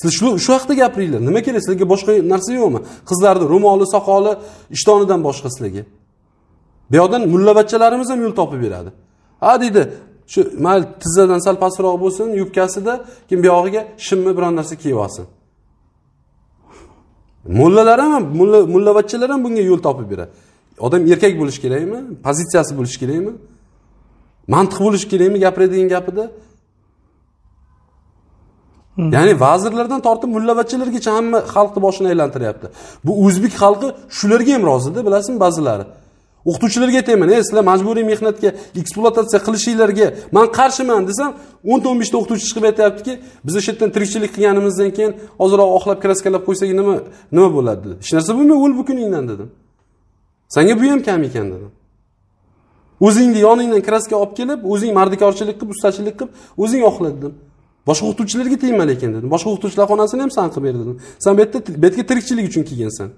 B: siz shu shu haqida gapiringlar nima kerak sizlarga boshqa narsa yo'qmi qizlarni ro'moli soqoli ishtonidan boshqa sizlarga bu yoqdan mullabachchalarimiz ham yo'l topib beradi ha deydi shu mayli tizzadan sal pastroq bo'lsin yubkasida keyin buyog'iga shimni biron narsa kiyib olsin mullalar ham mulla ham bunga yo'l topib beradi odam erkak bo'lishi kerakmi pozitsiyasi bo'lishi kerakmi mantiq bo'lishi kerakmi gapiradigan gapida hmm. ya'ni vazirlardan tortib mullavachchalargacha hamma xalqni boshini aylantiryapti bu o'zbek xalqi shularga ham rozida bilasizmi ba'zilari o'qituvchilarga aytayman ey sizlar majburiy mehnatga ekspluatatsiya qilishinglarga man qarshiman desam o'nta o'n beshta o'qituvchi chiqib aytyaptiki biz o'sha yerdan tirikchilik qilganimizdan keyin ozroq oqlab kraskalab qo'ysak nima nima bo'ladi dedi hech narsa bo'lmaydi o'l bu kuningdan dedim sanga bu ham kam ekan dedim o'zingni yoningdan kraska olib kelib o'zing mardikorchilik qilib ustachilik qilib o'zing oqla dedim boshqa o'qituvchilarga tegma lekin dedim boshqa o'qituvchilar xonasini ham san qilib ber dedim san bu yerga tirikchilik uchun kelgansan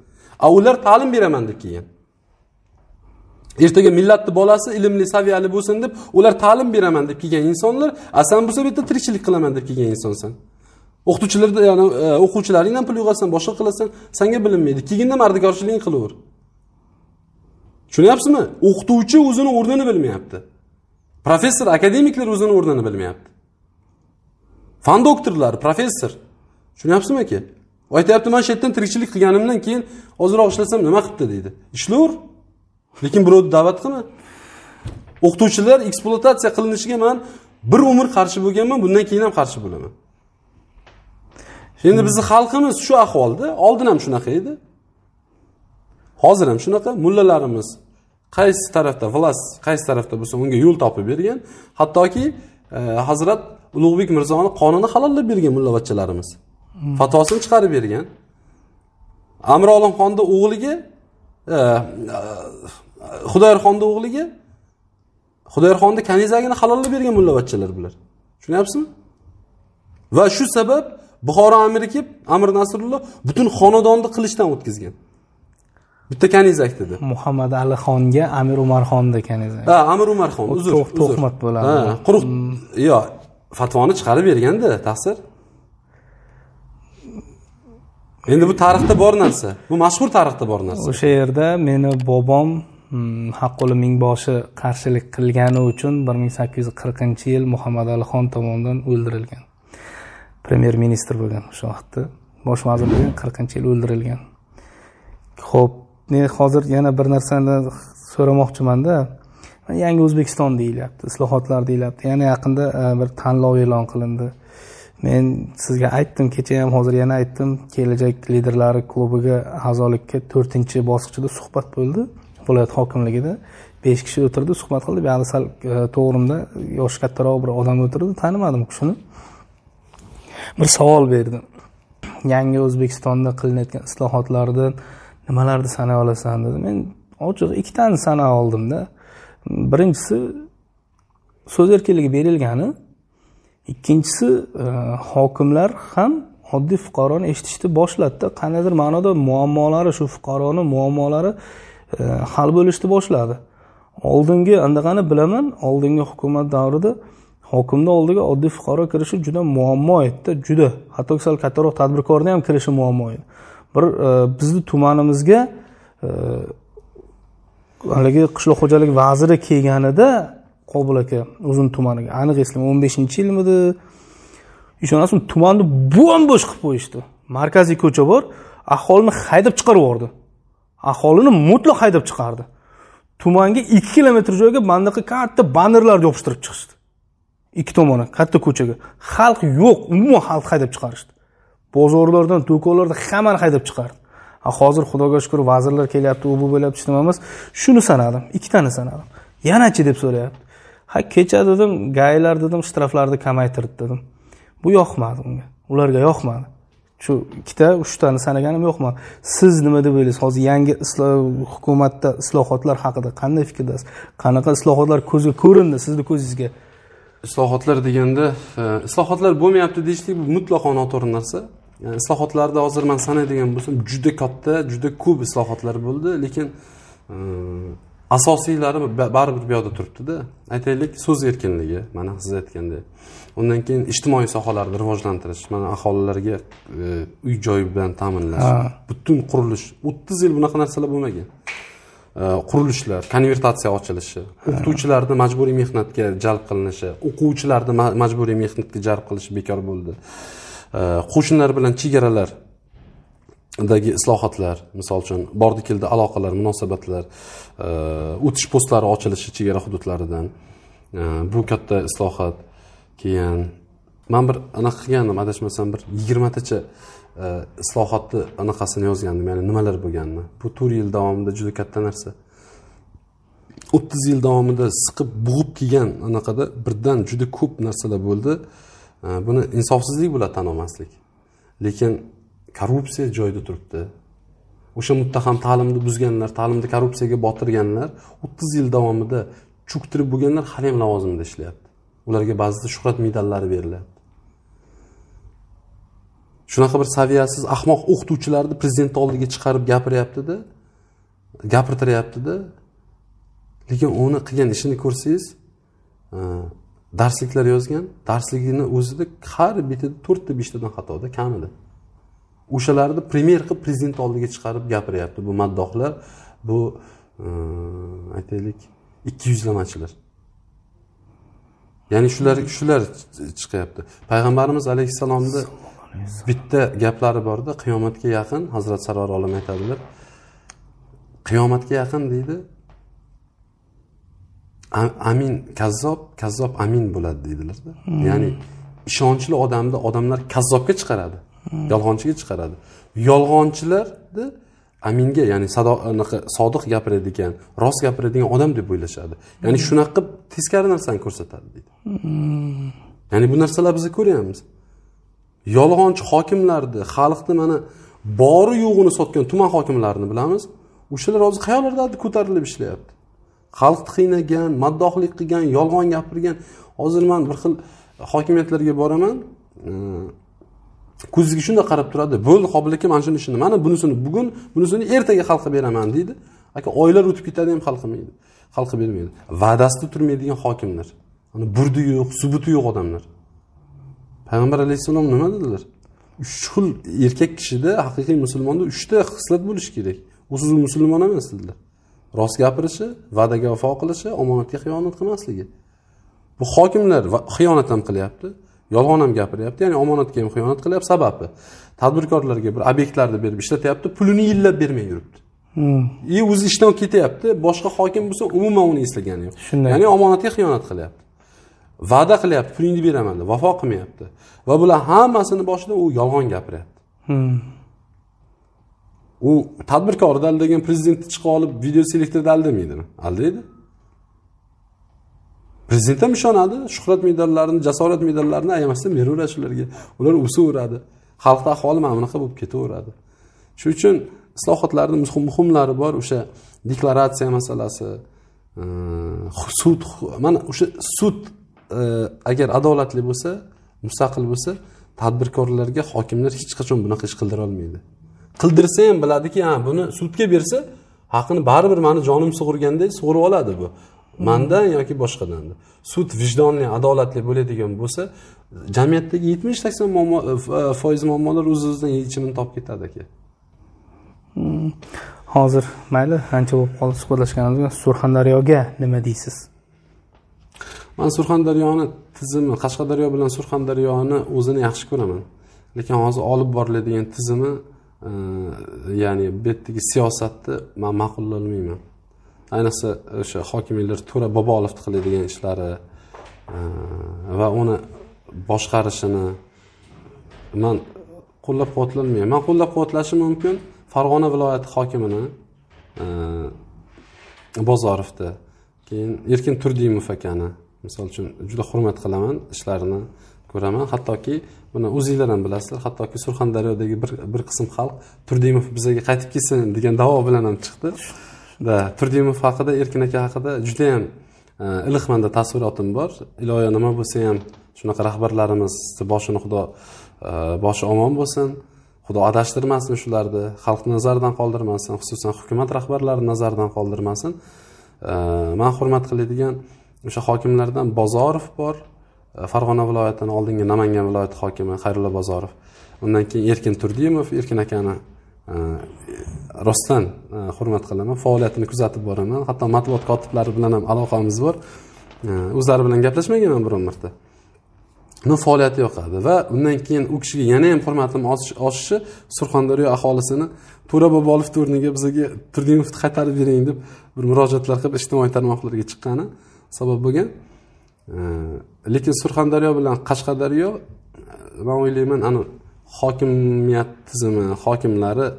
B: a ular ta'lim beraman deb kelgan ertaga millatni bolasi ilmli saviyali bo'lsin deb ular ta'lim beraman deb kelgan insonlar a san bo'lsa bu yerda tirikchilik qilaman deb kelgan insonsan o'qituvchilarda ya'ni e, e, o'quvchilaringdan pul yig'asan boshqa qilasan sanga bilinmaydi keyinda mardikorchilikni qilaver tushunyapsizmi o'qituvchi o'zini o'rnini bilmayapti professor akademiklar o'zini o'rnini bilmayapti fan doktorlar professor tushunyapsizmi aka aytyapti man shu yerdan tirikchilik qilganimdan keyin ozroq ishlasam nima qilibdi deydi ishlaver lekin birovni da'vat qilma o'qituvchilar ekspluatatsiya qilinishiga man bir umr qarshi bo'lganman bundan keyin ham qarshi bo'laman endi bizni xalqimiz shu ahvolda oldin ham shunaqa edi hozir ham shunaqa mullalarimiz qaysi tarafda vlast qaysi tarafda bo'lsa unga yo'l topib bergan hattoki e, hazrat ulug'bek mirzoni qonini halollab bergan mullavachchalarimiz fatvosini chiqarib bergan amir olimxonni o'g'liga Э, э, xudoyirxonni o'g'liga xudoyirxonni kanizagini halollab bergan mullavachchalar bular tushunyapsizmi va shu sabab buxoro amiri kelib amir nasrulloh butun xonadonni qilichdan o'tkazgan bitta kanizak dedi
A: muhammad alixonga amir umarxonni kanizak ha
B: amir umarxon uzr to'xmat bo'ladi quruq mm. yo fatvoni chiqarib berganda taqsir endi bu tarixda bor narsa bu mashhur tarixda bor narsa o'sha
A: yerda meni bobom mm, haqquli mingboshi qarshilik qilgani uchun bir ming sakkiz yuz qirqinchi yil muhammad alixon tomonidan o'ldirilgan premyer ministr bo'lgan o'sha vaqtda bosh vazir bo'lgan qirqinchi yil o'ldirilgan ho'p men hozir yana bir narsani so'ramoqchimanda yangi o'zbekiston deyilyapti islohotlar deyilyapti yana yaqinda e, bir tanlov e'lon qilindi men sizga aytdim kecha ham hozir yana aytdim kelajak liderlari klubiga a'zolikka to'rtinchi bosqichida suhbat bo'ldi viloyat hokimligida besh kishi o'tirdi suhbat qildi buyoqda sal e, to'g'rimda yoshi kattaroq bir odam o'tirdi tanimadim kishini bir savol berdi yangi o'zbekistonda qilinayotgan islohotlarni nimalarni sanay olasan dedi men ochiq ikkitani sanay oldimda birinchisi so'z erkinligi berilgani ikkinchisi e, hokimlar ham oddiy fuqaroni eshitishni boshladida qandaydir ma'noda muammolari shu fuqaroni muammolari e, hal bo'lishni boshladi oldingi andaqani bilaman oldingi hukumat davrida hokimni oldiga oddiy fuqaro kirishi juda muammo edida juda hattoki sal kattaroq tadbirkorni ham kirishi muammo edi bir e, bizni tumanimizga e, haligi qishloq xo'jalik vaziri kelganida qobil aka o'zini tumaniga aniq eslamayman o'n beshinchi yilmidi ishonasizmi tumanni bo'sh qilib qo'yishdi markaziy ko'cha bor aholini haydab chiqarib yubordi aholini mutlaq haydab chiqardi tumanga ikki kilometr joyga bunaqa katta bannerlarni yopishtirib chiqishdi ikki tomoni katta ko'chaga xalq yo'q umuman xalq haydab chiqarishdi bozorlardan do'konlardan hammani haydab chiqardi hozir xudoga shukur vazirlar kelyapti u bu bo'lyapti hech nima emas shuni sanadim ikkitani sanadim yanachi deb so'rayapti ha kecha dedim gaylar dedim shtraflarni kamaytirdi dedim bu yoqmadi unga ularga yoqmadi shu ikkita uchtani sanaganim yoqmadi siz nima deb o'ylaysiz hozir yangi hukumatda islohotlar haqida qanday fikrdasiz qanaqa islohotlar ko'zga ko'rindi sizni ko'zingizga
B: islohotlar deganda e, islohotlar bo'lmayapti deyishlik bu mutlaqo noto'g'ri narsa yani e, islohotlarda hozir man sanaydigan bo'lsam juda katta juda ko'p islohotlar bo'ldi lekin e, asosiylari baribir bu yoqda turibdida aytaylik so'z erkinligi mana siz aytgandek undan keyin ijtimoiy sohalarni rivojlantirish mana aholilarga e, uy joy bilan ta'minlash butun qurilish o'ttiz yil bunaqa narsalar bo'lmagan e, qurilishlar konvertatsiya ochilishi o'qituvchilarni majburiy mehnatga jalb qilinishi o'quvchilarni majburiy mehnatga jalb qilish bekor bo'ldi e, qo'shnilar bilan chegaralar dagi islohotlar misol uchun bordi keldi aloqalar munosabatlar e, o'tish postlari ochilishi chegara hududlaridan e, bu katta islohot keyin man bir anaqa qilgandim adashmasam bir yigirmatacha e, islohotni anaqasini yozgandim ya'ni nimalar bo'lganini bu to'rt yil davomida juda katta narsa o'ttiz yil davomida siqib bug'ib kelgan anaqada birdan juda ko'p narsalar bo'ldi buni insofsizlik bo'ladi tan olmaslik lekin korrupsiya joyida turibdi o'sha muttaham ta'limni buzganlar ta'limni korrupsiyaga botirganlar o'ttiz yil davomida cho'ktirib bo'lganlar hali ham lavozimida ishlayapti ularga ba'zida shuhrat medallari berilyapti shunaqa bir saviyasiz ahmoq o'qituvchilarni prezidentni oldiga chiqarib gapiryaptida gapirtiryaptida lekin uni qilgan ishini ko'rsangiz e, darsliklar yozgan darsligini o'zida har betida to'rtta beshtadan xatoda kamida o'shalarni premyer qilib prezident oldiga chiqarib gapiryapti bu maddohlar bu e, aytaylik ikki yuzlamachilar ya'ni shular shular chiqyapti payg'ambarimiz alayhissalomni bitta gaplari borda qiyomatga yaqin hazrat sarvar olam aytadilar qiyomatga yaqin deydi amin kazzob kazzob amin bo'ladi deydilarda hmm. ya'ni ishonchli odamni odamlar kazzobga chiqaradi yolg'onchiga chiqaradi yolg'onchilarni aminga ya'ni sado anaqa sodiq gapiradigan rost gapiradigan odam deb o'ylashadi ya'ni shunaqa qilib teskari narsani ko'rsatadi deydi ya'ni bu narsalar biz ko'ryapmiz yolg'onchi hokimlarni xalqni mana bori yo'g'ini sotgan tuman hokimlarini bilamiz o'shalar hozir qayerlarda ko'tarilib ishlayapti xalqni qiynagan maddohlik qilgan yolg'on gapirgan hozir man bir xil hokimiyatlarga boraman ko'ziga shunday qarab turadi bo'ldi qobil aka mana shuni ishini mana bunisini bugun bunisini ertaga hal qilib beraman deydi aka oylar o'tib ketadi ham hal qilmaydi hal qilib bermaydi va'dasida turmaydigan hokimlar burdi yo'q subuti yo'q odamlar payg'ambar alayhissalom nima dedilar uch xil erkak kishida haqiqiy musulmonda uchta xislat bo'lishi kerak usiz u musulmon emas dedilar rost gapirishi va'daga vafo qilishi omonatga xiyonat qilmasligi bu hokimlar xiyonat ham qilyapti yolg'on ham gapiryapti ya'ni omonatga ham xiyonat qilyapti sababi tadbirkorlarga bir obyektlarni berib ishlatyapti pulini yillab bermay yuribdi hmm. и o'zi ishdan ketyapti boshqa hokim bo'lsa umuman uni eslagani yo'q shunday ya'ni omonatga xiyonat qilyapti va'da qilyapti pulingni beraman deb vafo qilmayapti va bular hammasini boshida u yolg'on gapiryapti hmm. u tadbirkorni aldagan prezidentni chiqib olib video selektorda aldamaydimi aldaydi prezident ham ishonadi shuhrat medallarini jasorat medallarini ayamasdan beraveradi shularga ular o'saveradi xalqni ahvoli mana bunaqa bo'lib ketaveradi shuning uchun islohotlarni muhimlari bor o'sha deklaratsiya masalasi e, sud mana o'sha sud e, agar adolatli bo'lsa mustaqil bo'lsa tadbirkorlarga hokimlar hech qachon bunaqa ish qildira olmaydi qildirsa ham biladiki ha buni sudga bersa haqini baribir mani jonim sug'urganday sug'urib oladi bu mandan yoki boshqadan sud vijdonli adolatli bo'ladigan bo'lsa jamiyatdagi yetmish sakson e, e, foiz muammolar o'z o'zidan yechimini topib ketadi aka
A: hmm. hozir mayli ancha bo'lib qoldi suhbatlashganimizga surxondaryoga nima deysiz
B: man surxondaryoni tizimi qashqadaryo bilan surxondaryoni o'zini yaxshi ko'raman lekin hozir olib boriladigan tizimi e, ya'ni bu yerdagi siyosatni man ma'qullayolmayman ayniqsa o'sha hokimiylar to'ra bobolovni qiladigan ishlari e, va uni boshqarishini man qo'llab quvvatlamayman man qo'llab quvvatlashim mumkin farg'ona viloyati hokimini e, bozorovni keyin erkin turdimov akani misol uchun juda hurmat qilaman ishlarini ko'raman hattoki buni o'zinglar ham bilasizlar hattoki surxondaryodagi bir bir qism xalq turdimov bizaga qaytib kelsin degan davo bilan ham chiqdi va turdimov haqida erkin aka haqida judayam e, iliq manda taassurotim bor iloyo nima bo'lsa ham shunaqa rahbarlarimizni boshini xudo e, boshi omon bo'lsin xudo adashtirmasin shularni xalqni nazardan qoldirmasin xususan hukumat rahbarlarini nazardan qoldirmasin e, man hurmat qiladigan o'sha hokimlardan bozorov bor farg'ona viloyatini oldingi namangan viloyati hokimi xayrulla bozorov undan keyin erkin turdimov erkin akani rostdan э, э, hurmat qilaman faoliyatini kuzatib boraman hatto matbuot kotiblari bilan ham aloqamiz bor э, o'zlari bilan gaplashmaganman biron marta uni faoliyati yoqadi va undan keyin u kishiga yana ham hurmatim oshishi surxondaryo aholisini to'ra bobolovni o'rniga bizga turdimovni qaytarib bering deb bir murojaatlar qilib ijtimoiy tarmoqlarga chiqqani sabab bo'lgan lekin surxondaryo bilan qashqadaryo man o'ylayman anavi hokimiyat tizimi hokimlari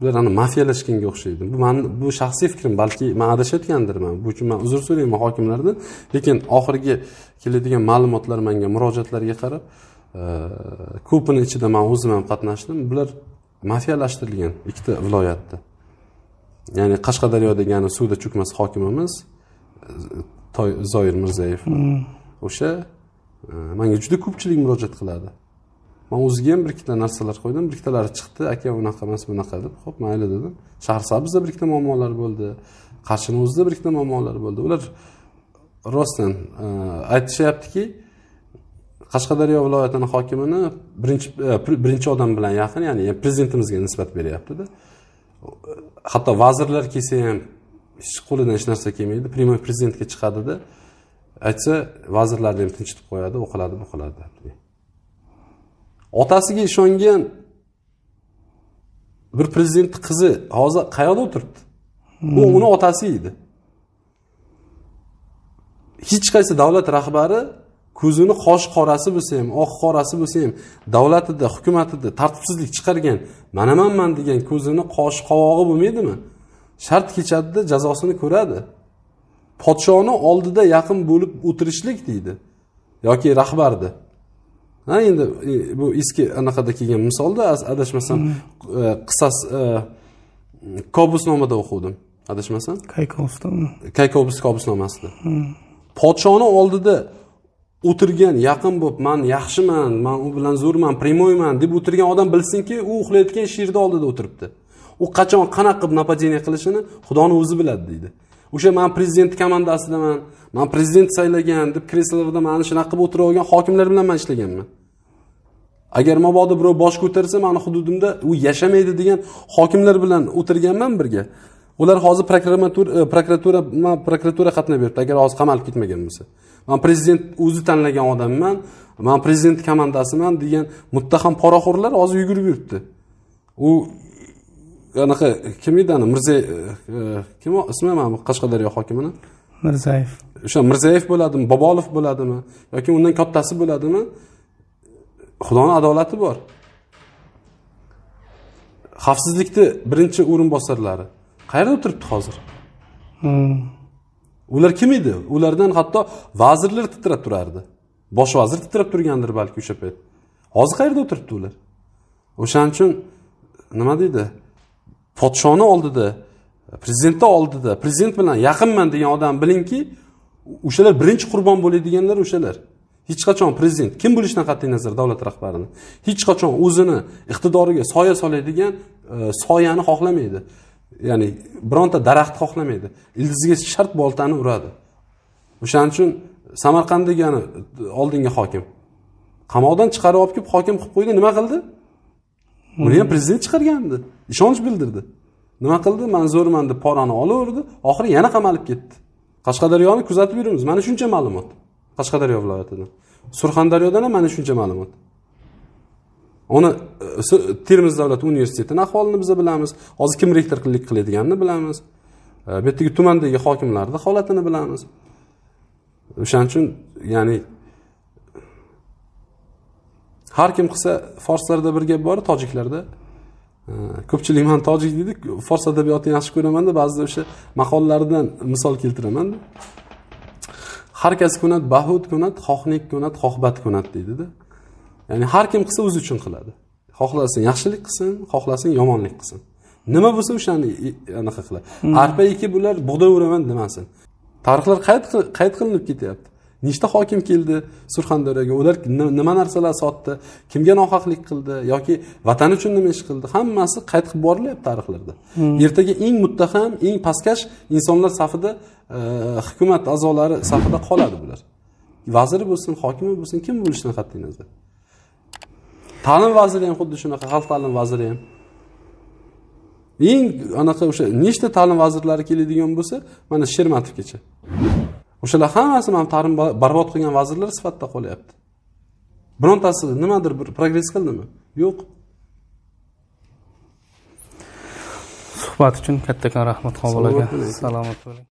B: bular ana mafiyalashganga o'xshaydi bu mani bu shaxsiy fikrim balki man adashayotgandirman bu uchun man uzr so'rayman hokimlardan lekin oxirgi keladigan ma'lumotlar manga murojaatlarga qarab e, ko'pini ichida man o'zim ham qatnashdim bular mafiyalashtirilgan ikkita viloyatda ya'ni qashqadaryo degani suvda cho'kmas hokimimiz e, zoir mirzayev mm. o'sha e, manga juda ko'pchilik murojaat qiladi man o'ziga ham bir ikkita narsalar qo'ydim bir ikkitalari chiqdi aka unaqa emas bunaqa deb ho'p mayli dedim shahrisabzda bir ikkita muammolar bo'ldi qarshini o'zida bir ikkita muammolar bo'ldi ular rostdan e, aytishyaptiki qashqadaryo viloyatini hokimini birinchi e, birinchi odam bilan yaqin ya'ni prezidentimizga nisbat beryaptida e, hatto vazirlar kelsa ham hech qo'lidan hech narsa kelmaydi прямой prezidentga chiqadida aytsa vazirlarni ham tinchitib qo'yadi u qiladi bu qiladi otasiga ishongan bir prezidentni qizi hozir qayoqda o'tiribdi bu hmm. uni otasi edi hech qaysi davlat rahbari ko'zini qosh qorasi bo'lsa ham oq qorasi bo'lsa ham davlatida hukumatida tartibsizlik chiqargan mana manman degan ko'zini qosh qovog'i bo'lmaydimi shart kechadida jazosini ko'radi podshoni oldida yaqin bo'lib o'tirishlik deydi yoki rahbarni ha endi e, bu eski anaqada kelgan misolda adashmasam hmm. e, qisas e, kobusnomada o'qigandim adashmasam
A: kaykobusdami
B: kaykobus kobusnomasida hmm. podshoni oldida o'tirgan yaqin bo'lib man yaxshiman man u bilan zo'rman прямойman deb o'tirgan odam bilsinki u uxlayotgan sherni oldida o'tiribdi u qachon qanaqa qilib нападение qilishini xudoni o'zi biladi deydi o'sha man prezidentni komandasidaman man prezident saylagan deb kreslolarda mana shunaqa qilib o'tirib olgan hokimlar bilan man ishlaganman agar mabodo birov bosh ko'tarsa mani hududimda u yashamaydi degan hokimlar bilan o'tirganman birga ular hozir prokuratura e, prokuratura prokuratura qatnab yuribdi agar hozir qamalib ketmagan bo'lsa man prezident o'zi tanlagan odamman man prezident komandasiman degan muttaham poraxo'rlar hozir yugurib yuribdi u anaqa kim edi ana mirza e, e, kim ismi mana qashqadaryo hokimini mirzayev o'sha mirzayev bo'ladimi bobolov bo'ladimi yoki undan kattasi bo'ladimi xudoni adolati bor xavfsizlikni birinchi o'rinbosarlari qayerda o'tiribdi hozir hmm. ular kim edi ulardan hatto vazirlar titrab turardi bosh vazir titrab turgandir balki o'sha payt hozir qayerda o'tiribdi ular o'shaning uchun nima deydi podshoni oldida prezidentni oldida prezident bilan yaqinman degan odam bilingki o'shalar birinchi qurbon bo'ladiganlar o'shalar hech qachon prezident kim bo'lishidan qat'iy nazar davlat rahbarini hech qachon o'zini iqtidoriga soya soladigan e, soyani xohlamaydi ya'ni bironta daraxtni xohlamaydi ildiziga shart boltani uradi o'shaning uchun samarqand degani oldingi hokim qamoqdan chiqarib olib kelib hokim qilib qo'ydi nima qildi uni ham prezident chiqargandi ishonch bildirdi nima qildi man zo'rman deb porani olaverdi oxiri yana qamalib ketdi qashqadaryoni kuzatib yuribmiz mana shuncha ma'lumot qashqadaryo viloyatidan surxondaryodan ham mana shuncha ma'lumot uni e, termiz davlat universitetini ahvolini biza bilamiz hozir kim rektorlik qiladiganini bilamiz e, bu yerdagi tumandagi hokimlarni holatini bilamiz o'shaning uchun ya'ni har kim qilsa forslarda bir gap bor tojiklarda e, ko'pchilik man tojik deydi fors adabiyotini yaxshi ko'ramanda ba'zida o'sha maqollardan misol keltiramanda har kas kunat bahud kunat xohnik kunat xohbat kunat deydida ya'ni har kim qilsa o'zi uchun qiladi xohlasin yaxshilik qilsin xohlasin yomonlik qilsin nima bo'lsa o'shani anaqa qiladi hmm. arpa ekib ular bug'doy o'raman demasin tarixlar qayd qayd qilinib ketyapti nechta hokim keldi surxondaryoga ular nima narsalar sotdi kimga nohaqlik qildi yoki vatan uchun nima ish qildi hammasi qayd qilib borilyapti tarixlarda hmm. ertaga eng muttaham eng pastkash insonlar safida eh, hukumat a'zolari safida qoladi bular vaziri bo'lsin hokimi bo'lsin kim bo'lishidan qat'iy nazar ta'lim vaziri ham xuddi shunaqa xalq ta'limi vaziri ham eng anaqa o'sha nechta ta'lim vazirlari keladigan bo'lsa mana shermatovgacha o'shalar hammasi mana mamtarni barbod qilgan vazirlar sifatida qolyapti birontasi nimadir bir progress qildimi
A: yo'q suhbat uchun kattakon rahmat qobil aka salomat bo'ling